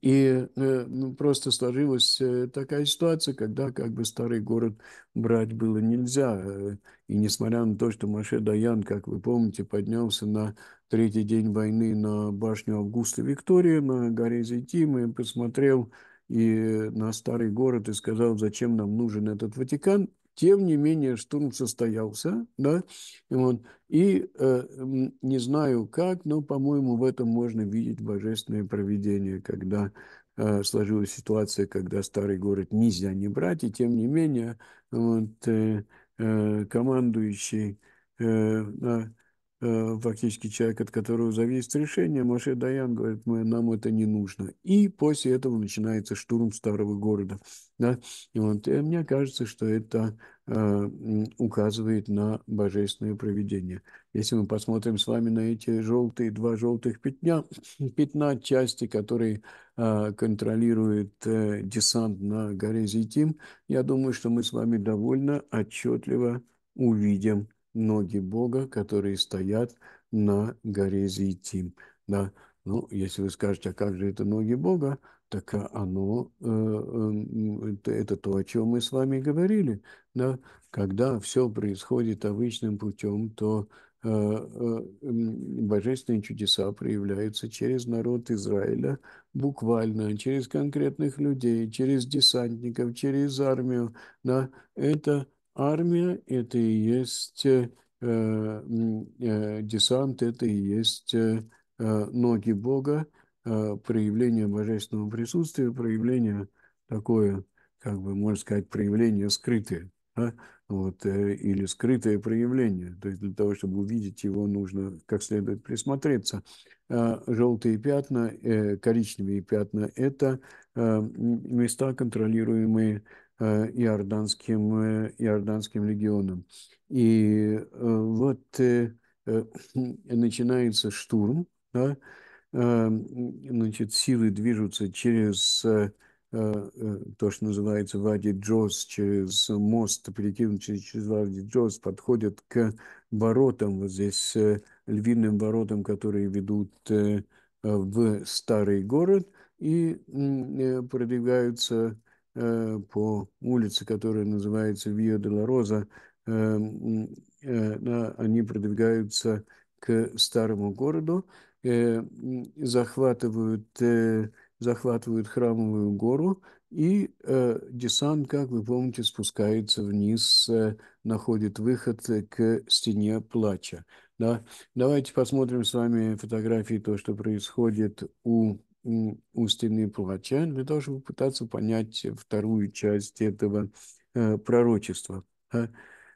И э, ну, просто сложилась такая ситуация, когда как бы старый город брать было нельзя. И несмотря на то, что Маше Даян, как вы помните, поднялся на третий день войны на башню Августа Виктория на горе Зетим, и посмотрел и на старый город и сказал, зачем нам нужен этот Ватикан. Тем не менее, штурм состоялся, да, и вот. и э, не знаю как, но, по-моему, в этом можно видеть божественное проведение, когда э, сложилась ситуация, когда старый город нельзя не брать, и тем не менее, вот, э, э, командующий э, Э, фактически человек, от которого зависит решение, Маше Даян говорит, мы, нам это не нужно. И после этого начинается штурм старого города. Да? И вот, и э, мне кажется, что это э, указывает на божественное проведение. Если мы посмотрим с вами на эти желтые, два желтых пятня, пятна части, которые э, контролирует э, десант на горе Зитим, я думаю, что мы с вами довольно отчетливо увидим ноги Бога, которые стоят на горе Зейтим. Да? Ну, если вы скажете, а как же это ноги Бога, так а, оно, э, э, это то, о чем мы с вами говорили. Да? Когда все происходит обычным путем, то э, божественные чудеса проявляются через народ Израиля, буквально, через конкретных людей, через десантников, через армию. Да? Это армия – это и есть э, э, десант, это и есть э, ноги Бога, проявление божественного присутствия, проявление такое, как бы можно сказать, проявление скрытое. Да? Вот, или скрытое проявление. То есть для того, чтобы увидеть его, нужно как следует присмотреться. Желтые пятна, коричневые пятна – это места, контролируемые Э, иорданским, э, иорданским легионом. И э, вот начинается штурм, да, значит, силы движутся через то, что называется Вади Джос, через мост, перекинут через, через Вади Джос, подходят к воротам, вот здесь львиным воротам, которые ведут в старый город, и продвигаются Э, по улице, которая называется Вио де ла Роза, э, э, они продвигаются к старому городу, захватывают, захватывают храмовую гору, и десант, как вы помните, спускается вниз, находит выход к стене плача. Да? Давайте посмотрим с вами фотографии, то, что происходит у устами Пугача, для того, чтобы пытаться понять вторую часть этого э, пророчества. А?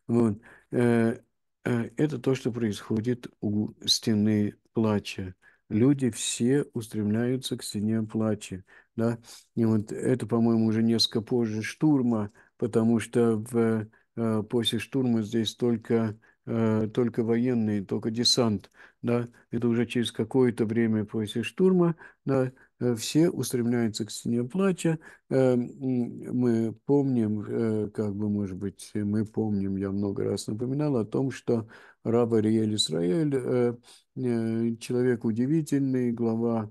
Вот. Э, э, это то, что происходит у стены плача. Люди все устремляются к стене плача. Да? И вот это, по-моему, уже несколько позже штурма, потому что в, э, после штурма здесь только э, только военные, только десант, да, это уже через какое-то время после штурма, да, э, все устремляются к стене плача. Э, мы помним, э, как бы, может быть, мы помним, я много раз напоминал о том, что раб Ариэль Исраэль, человек удивительный, глава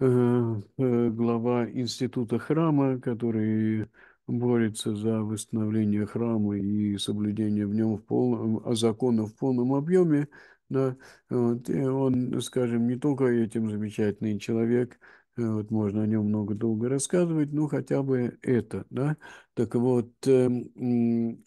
глава института храма, который борется за восстановление храма и соблюдение в нем в полном, а закона в полном объеме, да, вот, и он, скажем, не только этим замечательный человек, Э, вот можно о нем много долго рассказывать, ну хотя бы это, да. Так вот, эм,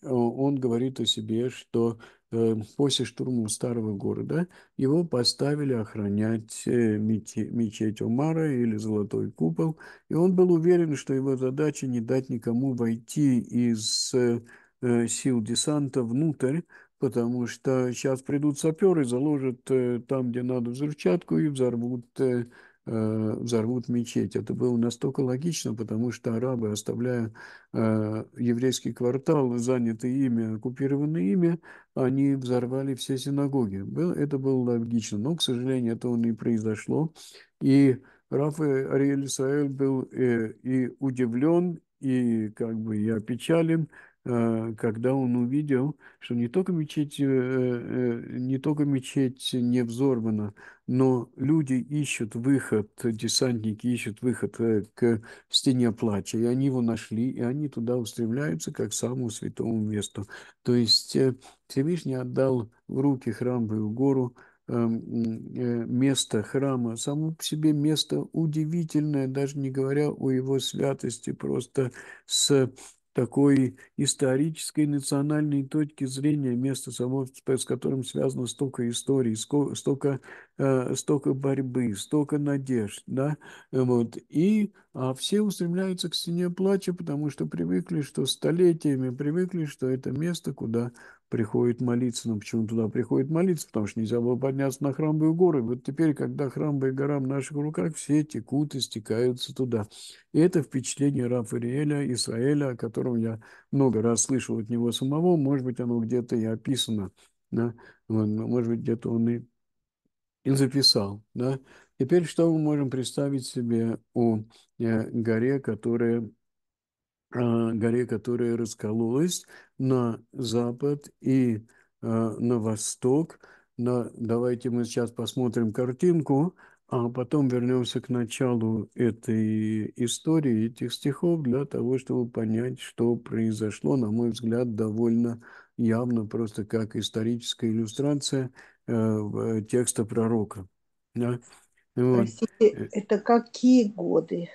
он говорит о себе, что эм, после штурма старого города его поставили охранять э, мечеть Умара или Золотой купол, и он был уверен, что его задача не дать никому войти из э, сил десанта внутрь, потому что сейчас придут саперы, заложат там, где надо, взрывчатку и взорвут Э, взорвут мечеть. Это было настолько логично, потому что арабы, оставляя э, еврейский квартал, занятый ими, оккупированное ими, они взорвали все синагоги. был Это было логично, но, к сожалению, это он и произошло. И Раф Ариэль Исраэль был э, и удивлен, и как бы я опечален Э, когда он увидел, что не только мечеть, э, э, не только мечеть не взорвана, но люди ищут выход, десантники ищут выход к стене плача, и они его нашли, и они туда устремляются, как к самому святому месту. То есть Всевышний отдал в руки храмовую гору, эм, место храма, само по себе место удивительное, даже не говоря о его святости, просто с такой исторической национальной точки зрения место само, с которым связано столько историй, столько, э, столько борьбы, столько надежд, да, вот, и а все устремляются к стене плача, потому что привыкли, что столетиями привыкли, что это место, куда приходит молиться. Но почему туда приходит молиться? Потому что нельзя было подняться на храмовые горы. Вот теперь, когда храмовые гора в наших руках, все текут и стекаются туда. И это впечатление Рафаэля, Исраэля, о котором я много раз слышал от него самого. Может быть, оно где-то и описано. Да? Может быть, где-то он и, и записал. Да? Теперь что мы можем представить себе о э, горе, которая Э, горе, которая раскололась на запад и э, на восток. На, давайте мы сейчас посмотрим картинку, а потом вернемся к началу этой истории, этих стихов, для того, чтобы понять, что произошло, на мой взгляд, довольно явно, просто как историческая иллюстрация э, текста пророка. Да? Вот. Простите, э. это какие годы?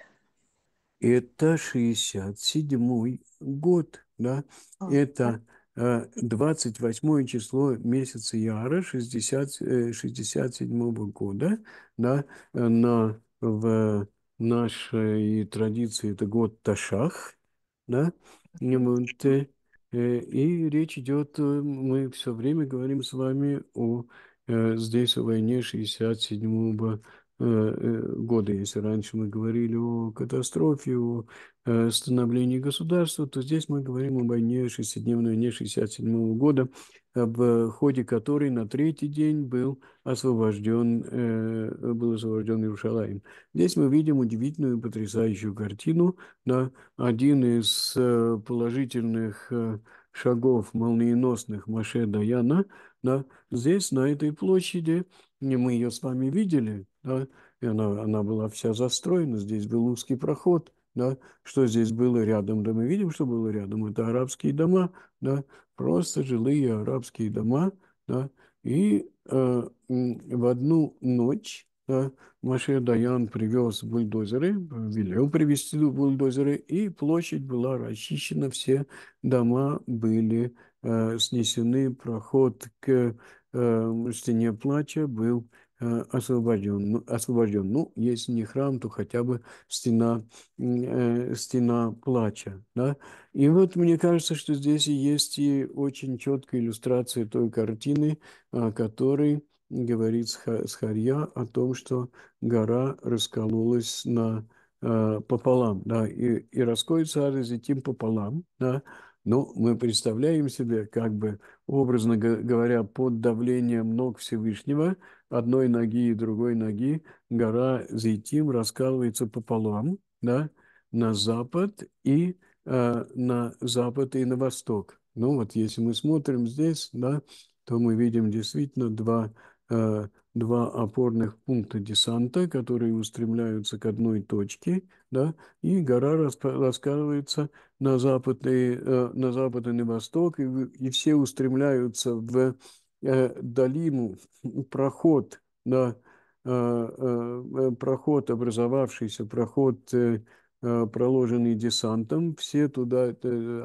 Это 67 год, да? А, это 28 э, число месяца Яра 60, 67 э, года, да, на, в нашей традиции это год Ташах, да, вот, э, и речь идет, мы все время говорим с вами о здесь о войне 67 года Э, э, годы, если раньше мы говорили о катастрофе, о э, становлении государства, то здесь мы говорим об войне 60-дневной войне 67 года, в ходе которой на третий день был освобожден, был освобожден Иерушалаем. Здесь мы видим удивительную, потрясающую картину. Да? Один из положительных шагов молниеносных Маше Даяна, да, здесь, на этой площади, мы ее с вами видели, да, и она, она была вся застроена, здесь был узкий проход, да, что здесь было рядом, да мы видим, что было рядом, это арабские дома, да, просто жилые арабские дома, да, и э, в одну ночь да, Маше Даян привез бульдозеры, велел привезти бульдозеры, и площадь была расчищена, все дома были э, снесены, проход к э, стене плача был освобожден, э, освобожден. Ну, ну, если не храм, то хотя бы стена, э, стена плача. Да? И вот мне кажется, что здесь есть и очень четкая иллюстрация той картины, о которой говорит Схарья о том, что гора раскололась на, э, пополам, да, и, и расколется Ар Зитим пополам, да, но ну, мы представляем себе, как бы, образно говоря, под давлением ног Всевышнего, одной ноги и другой ноги, гора Зейтим раскалывается пополам, да, на запад и э, на запад и на восток. Ну, вот если мы смотрим здесь, да, то мы видим действительно два э, два опорных пункта десанта, которые устремляются к одной точке, да, и гора раскалывается на запад и, э, на запад и на восток, и, и все устремляются в э, долину, проход, да, э, э, э проход, образовавшийся проход, э, э, проложенный десантом, все туда,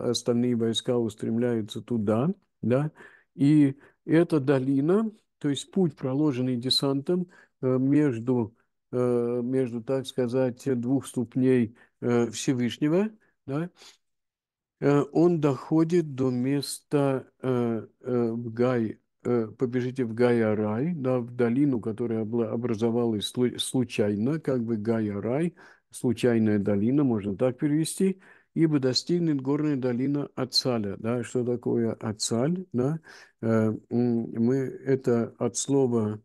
остальные войска устремляются туда, да, и эта долина – то есть путь, проложенный десантом э, между, э, между так сказать, двух ступней э, Всевышнего, да, он доходит до места в Гай, побежите в Гая-Рай, да, в долину, которая образовалась случайно, как бы Гая-Рай, случайная долина, можно так перевести – ибо достигнет горная долина Ацаля. Да? Что такое Ацаль? Да? Э, мы, это от слова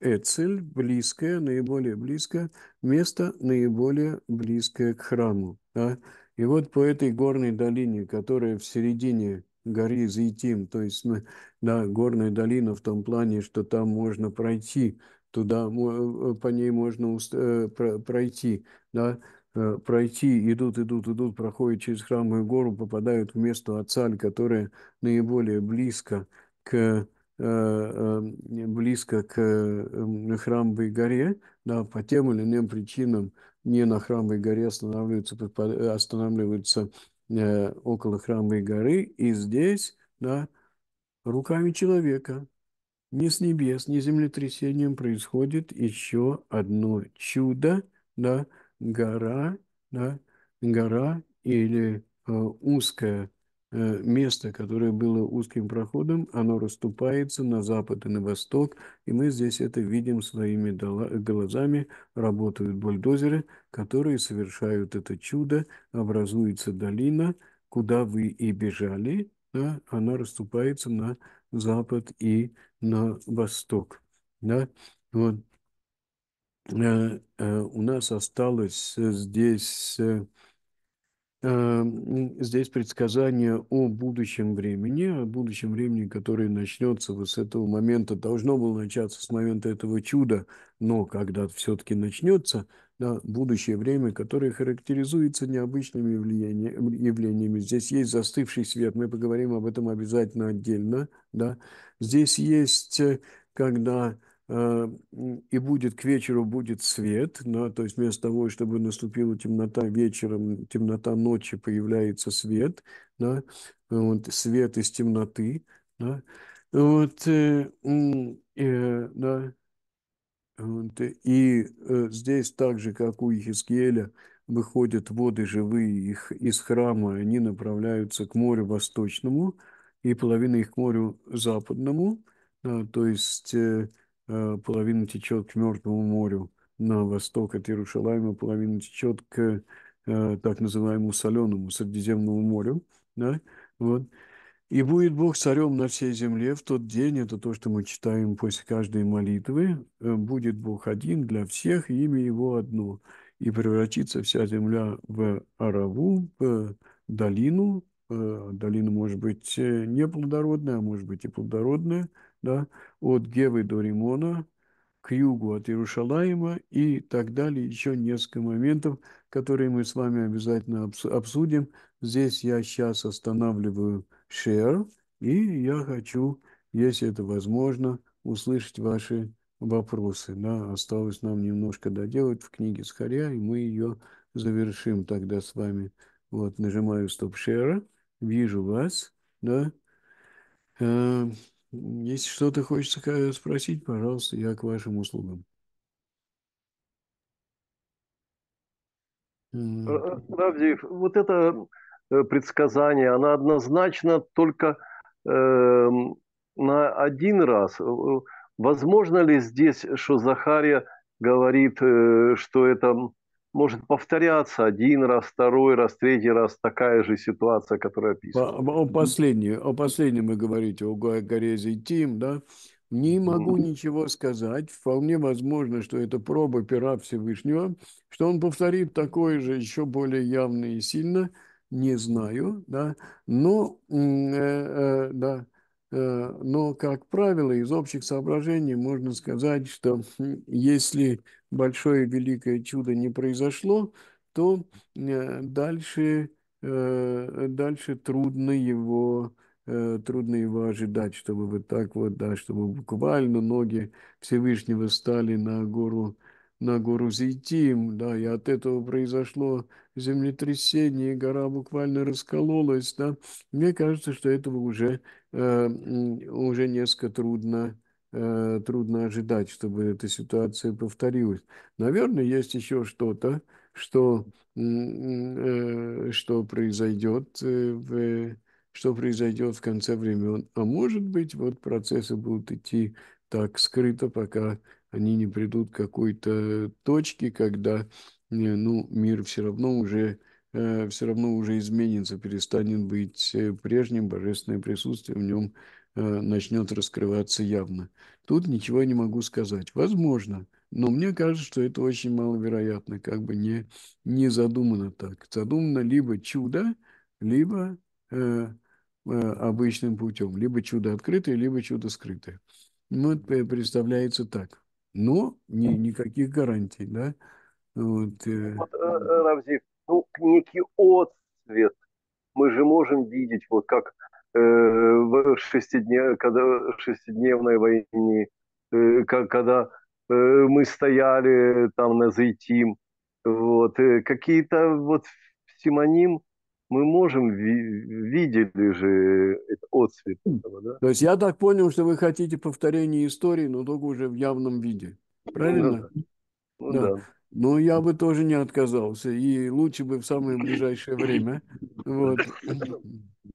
Эцель, близкое, наиболее близкое, место наиболее близкое к храму. Да? И вот по этой горной долине, которая в середине гори Зайтим, то есть мы, да, горная долина в том плане, что там можно пройти, туда э, по ней можно э, пройти, да, Э, пройти, идут, идут, идут, проходят через храмовую гору, попадают в место Ацаль, которое наиболее близко к э, э, близко к храмовой горе, да, по тем или иным причинам не на храмовой горе останавливаются, останавливаются около храмовой горы, и здесь, да, руками человека, не с небес, не землетрясением происходит еще одно чудо, да, гора, да, гора или э, узкое э, место, которое было узким проходом, оно расступается на запад и на восток, и мы здесь это видим своими глазами. Работают бульдозеры, которые совершают это чудо, образуется долина, куда вы и бежали, да, она расступается на запад и на восток. Да? Вот. Э, э, у нас осталось э, здесь, здесь предсказание о будущем времени, о будущем времени, которое начнется вот с этого момента, должно было начаться с момента этого чуда, но когда все-таки начнется, да, будущее время, которое характеризуется необычными явлениями. Здесь есть застывший свет, мы поговорим об этом обязательно отдельно. Да. Здесь есть, когда Э, и будет к вечеру будет свет, да, то есть вместо того, чтобы наступила темнота вечером, темнота ночи появляется свет, да, вот, свет из темноты, да, вот, э, э, да, вот, и э, здесь так же, как у Ихискеля, выходят воды живые их из храма, они направляются к морю восточному и половина их к морю западному, да, то есть э, Э, половина течет к Мертвому морю на восток от Иерушалайма, половина течет к э, так называемому соленому Средиземному морю. Да? Вот. И будет Бог царем на всей земле в тот день, это то, что мы читаем после каждой молитвы, э, будет Бог один для всех, имя Его одно. И превратится вся земля в Араву, в долину. Долина может быть неплодородная, а может быть и плодородная – да, от Гевы до Римона, к югу от Иерушалаима и так далее. Еще несколько моментов, которые мы с вами обязательно обсудим. Здесь я сейчас останавливаю share, и я хочу, если это возможно, услышать ваши вопросы. Да, осталось нам немножко доделать в книге Схаря, и мы ее завершим тогда с вами. Вот, нажимаю стоп-шера, вижу вас, да. Эм, если что-то хочется э, спросить, пожалуйста, я к вашим услугам. Равдеев, э, э, вот это предсказание, оно однозначно только э, на один раз. Возможно ли здесь, что Захария говорит, э, что это может повторяться один раз, второй раз, третий раз такая же ситуация, которая описана. О, о, последнем, о последнем вы говорите, о Горезе Тим, да? Не могу ничего сказать. Вполне возможно, что это проба пера Всевышнего, что он повторит такое же еще более явно и сильно. Не знаю, да. Но, э, э, да, Э, но, как правило, из общих соображений можно сказать, что хм, если большое великое чудо не произошло, то э, дальше, э, дальше трудно его трудно его ожидать, чтобы вот так вот, да, чтобы буквально ноги Всевышнего стали на гору, на гору Зейтим, да, и от этого произошло землетрясение, гора буквально раскололась, да, мне кажется, что этого уже, э, уже несколько трудно э, трудно ожидать, чтобы эта ситуация повторилась. Наверное, есть еще что-то, что, э, что произойдет в, что произойдет в конце времен. А может быть, вот процессы будут идти так скрыто, пока они не придут к какой-то точке, когда не, ну, мир все равно уже э, все равно уже изменится, перестанет быть э, прежним, божественное присутствие в нем э, начнет раскрываться явно. Тут ничего не могу сказать. Возможно, но мне кажется, что это очень маловероятно, как бы не, не задумано так. Задумано либо чудо, либо э, обычным путем, либо чудо открытое, либо чудо скрытое. Ну, это представляется так. Но ни, никаких гарантий, да. Вот, э... вот э, э, Рамзи, ну, некий отцвет мы же можем видеть, вот как э, в шестиднев, когда шестидневной войне, э, как, когда э, мы стояли там на Зайтим, вот, э, какие-то вот симоним мы можем, ви- видели же отцвет хм. этого, да? То есть я так понял, что вы хотите повторение истории, но только уже в явном виде, правильно? Ну, да. Ну, да. да. Ну, я бы тоже не отказался. И лучше бы в самое ближайшее время. Вот.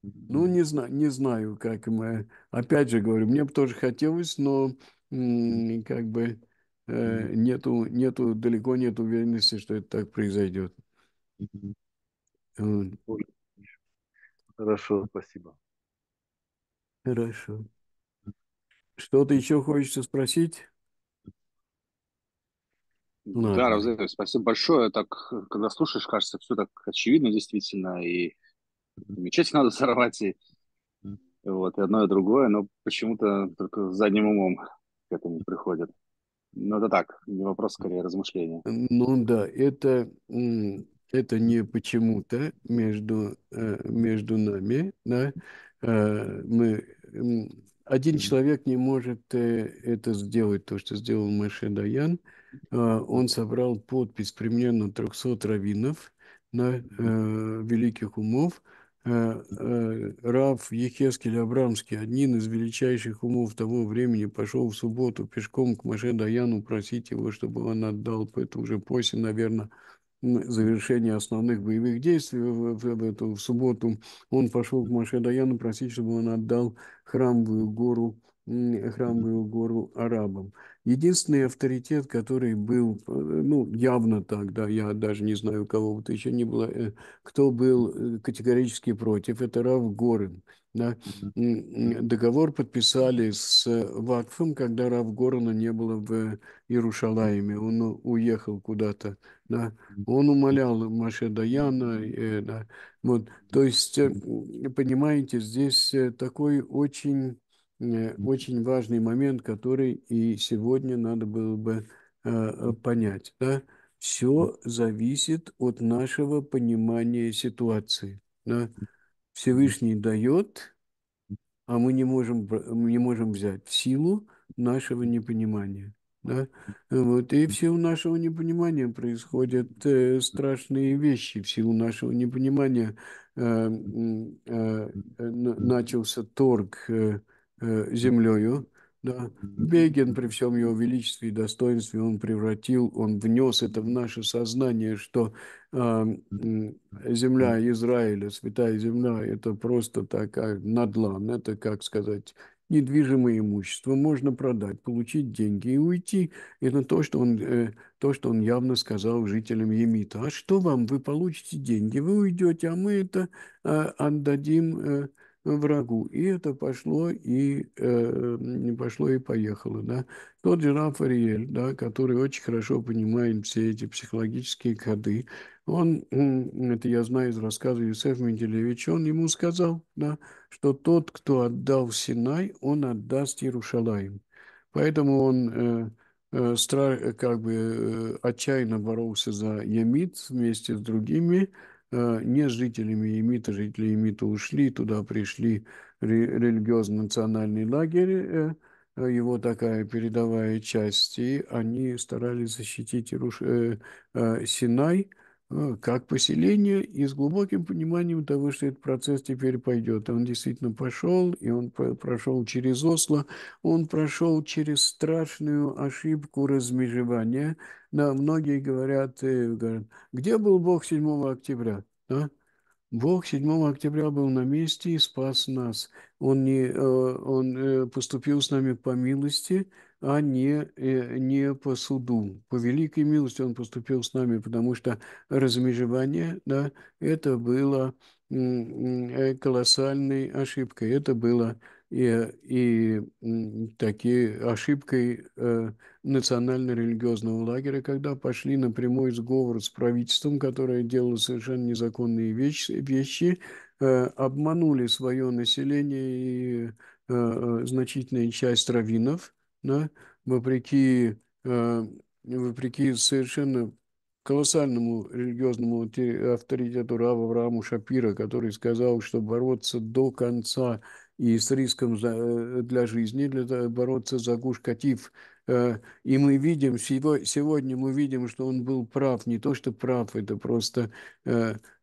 Ну, не знаю, не знаю, как мы. Опять же говорю, мне бы тоже хотелось, но как бы э, нету, нету, далеко нет уверенности, что это так произойдет. Хорошо, спасибо. Хорошо. Что-то еще хочется спросить? Ну, да, Равзель, спасибо большое. Так, когда слушаешь, кажется, все так очевидно действительно, и мечеть надо сорвать, и, вот, и одно, и другое, но почему-то только задним умом к этому приходит. Ну, это так, не вопрос, скорее, размышления. Ну, да, это, это не почему-то между, э, между нами, да, э, мы один человек не может э, это сделать, то, что сделал Маше Даян, Э, он собрал подпись примерно 300 раввинов на э, великих умов. Э, Рав Ехескель Абрамский, один из величайших умов того времени, пошел в субботу пешком к Маше Даяну просить его, чтобы он отдал, это уже после, наверное, завершения основных боевых действий в, в, в, эту, в субботу, он пошел к Маше Даяну просить, чтобы он отдал храмовую гору, храмовую гору арабам. Единственный авторитет, который был, э, ну, явно тогда я даже не знаю, кого бы то еще не было, э, кто был э, категорически против, это Рав Горин. Да. Договор подписали с Вакфом, когда Рав Горина не было в Иерушалайме, он уехал куда-то. Да. Он умолял Маше Даяна. Э, да. вот. То есть, понимаете, здесь такой очень Э, очень важный момент, который и сегодня надо было бы э, э, понять. Да? Все зависит от нашего понимания ситуации. Да? Всевышний дает, а мы не можем, не можем взять в силу нашего непонимания. Да? Вот, и в силу нашего непонимания происходят э, страшные вещи. В силу нашего непонимания э, э, начался торг э, Э, землею. Да. Бегин при всем его величестве и достоинстве, он превратил, он внес это в наше сознание, что э, земля Израиля, святая земля, это просто такая надлан, это, как сказать, недвижимое имущество можно продать, получить деньги и уйти. Это то, что он, э, то, что он явно сказал жителям Емита. А что вам? Вы получите деньги, вы уйдете, а мы это э, отдадим э, врагу. И это пошло и, э, пошло и поехало. Да? Тот же Рафариэль, да, который очень хорошо понимает все эти психологические коды, он, это я знаю из рассказа Юсефа Менделевича, он ему сказал, да, что тот, кто отдал Синай, он отдаст Иерушалаем. Поэтому он... Э, э как бы э, отчаянно боролся за Ямит вместе с другими, Э, не жителями Емита. Жители Емита ушли, туда пришли религиозно-национальный лагерь, э, его такая передовая часть, и они старались защитить Ируш... Э, Синай – Э, как поселение и с глубоким пониманием того, что этот процесс теперь пойдет. Он действительно пошел, и он прошел через Осло, он прошел через страшную ошибку размежевания. Да, многие говорят, э, говорят, где был Бог 7 октября? Да? Бог 7 октября был на месте и спас нас. Он, не, э, он э, поступил с нами по милости, а не, э, не по суду. По великой милости он поступил с нами, потому что размежевание, да, это было колоссальной ошибкой. Это было Э, и, и такие ошибкой э, национально-религиозного лагеря, когда пошли на прямой сговор с правительством, которое делало совершенно незаконные вещи, вещи э, обманули свое население и э, э, значительная часть раввинов, да, вопреки, э, вопреки совершенно колоссальному религиозному авторитету Рава Аврааму Шапира, который сказал, что бороться до конца – и с риском за, э, для жизни, для э, бороться за гуш катив. Э, и мы видим, сегодня мы видим, что он был прав, не то что прав, это просто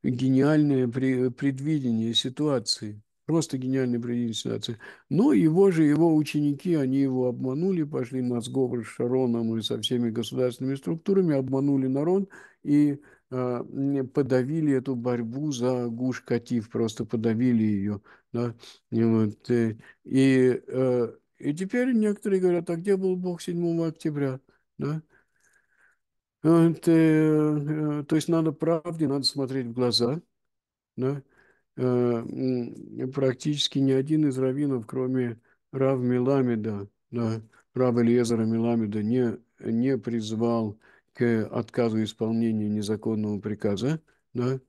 гениальное предвидение ситуации, просто гениальное предвидение ситуации. Но его же, его ученики, они его обманули, пошли на сговор с Шароном и со всеми государственными структурами, обманули народ, и а, подавили эту борьбу за гуш катив, просто подавили ее. Да? И, вот, э, и, э, и, теперь некоторые говорят, а где был Бог 7 октября? Да? Вот, и, э, то есть надо правде, надо смотреть в глаза. Да? А, практически ни один из раввинов, кроме Рав Меламеда да, Рав Элиезера Меламеда не, не призвал к отказу исполнения незаконного приказа, да,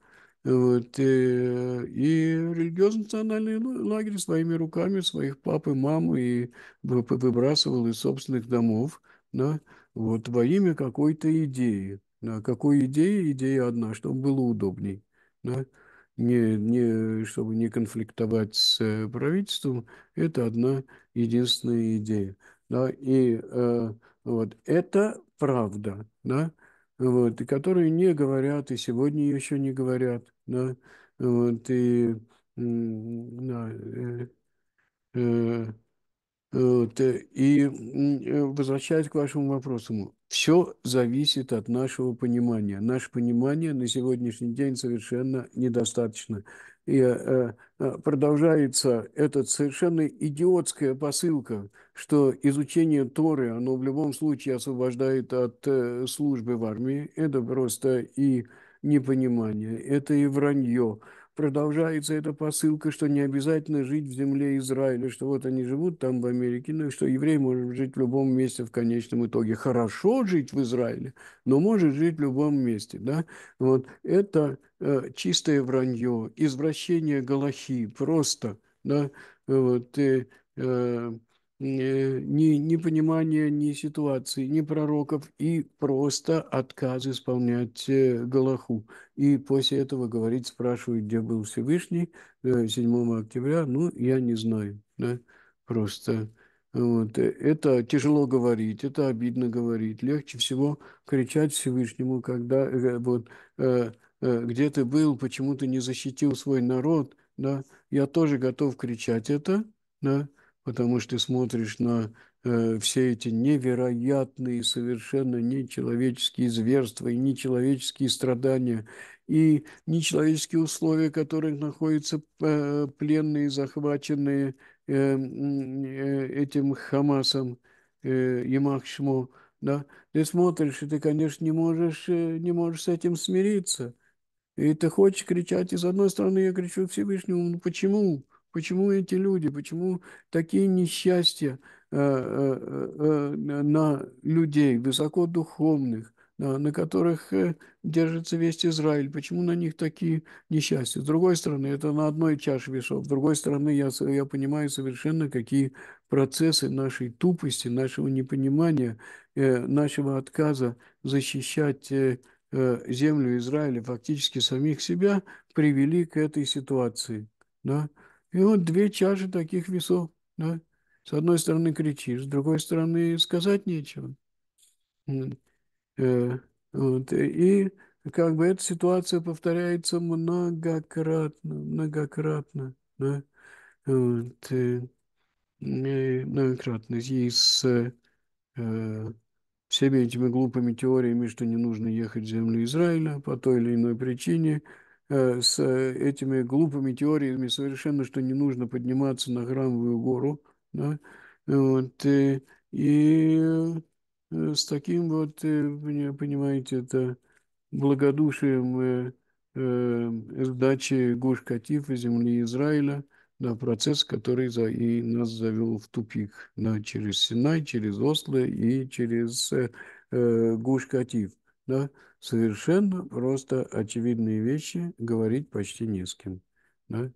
вот, и, э, и религиозно-национальный лагерь своими руками своих пап и мам и выбрасывал из собственных домов, да, вот, во имя какой-то идеи. Да, какой идеи? Идея одна, чтобы было удобней, да, не, не, чтобы не конфликтовать с э, правительством, это одна единственная идея. Да, и э, вот. Это правда, да, вот, и которые не говорят, и сегодня еще не говорят, да, вот, и да, э, э, вот, и э, возвращаясь к вашему вопросу, все зависит от нашего понимания. Наше понимание на сегодняшний день совершенно недостаточно и э, э, продолжается эта совершенно идиотская посылка, что изучение Торы, оно в любом случае освобождает от э, службы в армии. Это просто и непонимание, это и вранье продолжается эта посылка, что не обязательно жить в земле Израиля, что вот они живут там в Америке, ну и что еврей может жить в любом месте в конечном итоге. Хорошо жить в Израиле, но может жить в любом месте, да? Вот это э, чистое вранье, извращение Галахи, просто, да? Вот, и э, Э, ни, ни понимания, ни ситуации, ни пророков, и просто отказ исполнять э, Галаху. И после этого говорить, спрашивают, где был Всевышний 7 э, октября, ну, я не знаю, да, просто... Вот. Это тяжело говорить, это обидно говорить. Легче всего кричать Всевышнему, когда вот, где ты был, почему ты не защитил свой народ. Да? Я тоже готов кричать это, да? потому что смотришь на э, все эти невероятные, совершенно нечеловеческие зверства и нечеловеческие страдания, и нечеловеческие условия, в которых находятся э, пленные, захваченные э, э, этим Хамасом, э, да, ты смотришь, и ты, конечно, не можешь, э, не можешь с этим смириться. И ты хочешь кричать, и с одной стороны я кричу Всевышнему, ну почему? Почему эти люди, почему такие несчастья э, э, э, на людей, высокодуховных, на которых держится весь Израиль. Почему на них такие несчастья? С другой стороны, это на одной чаше весов. С другой стороны, я, я понимаю совершенно, какие процессы нашей тупости, нашего непонимания, нашего отказа защищать землю Израиля, фактически самих себя, привели к этой ситуации. Да? И вот две чаши таких весов, да. С одной стороны кричишь, с другой стороны сказать нечего. Э, вот. И как бы эта ситуация повторяется многократно, многократно, да. Вот. Э, и многократно. И с э, э, всеми этими глупыми теориями, что не нужно ехать в землю Израиля по той или иной причине – Э, с э, этими глупыми теориями совершенно, что не нужно подниматься на Грамовую гору, да, вот, э, и, и с таким вот, понимаете, это благодушием э, сдачи Гуш Катифа, земли Израиля, да, процесс, который за, и нас завел в тупик, да, через Синай, через Осло и через э, Гуш Катиф да, совершенно просто очевидные вещи говорить почти не с кем, да.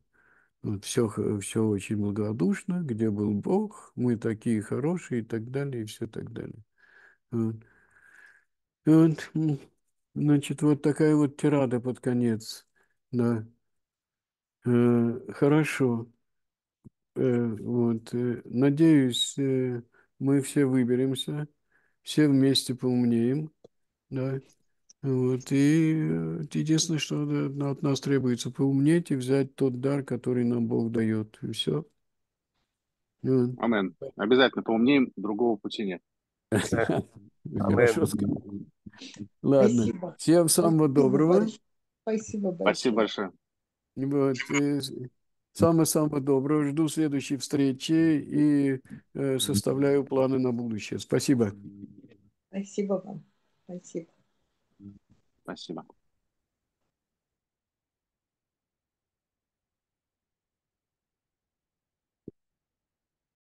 Вот все, все очень благодушно, где был Бог, мы такие хорошие и так далее, и все так далее. Вот. Вот, значит, вот такая вот тирада под конец, да. Э, хорошо. Э, вот, э, надеюсь, э, мы все выберемся, все вместе поумнеем да. Вот, и э, единственное, что от нас требуется, поумнеть и взять тот дар, который нам Бог дает, и все. Амен. Обязательно поумнеем, другого пути нет. Хорошо Ладно. Всем самого доброго. Спасибо большое. Спасибо большое. Вот. самое самого доброго. Жду следующей встречи и э, составляю планы на будущее. Спасибо. Спасибо вам. 还行，嗯，还行吧。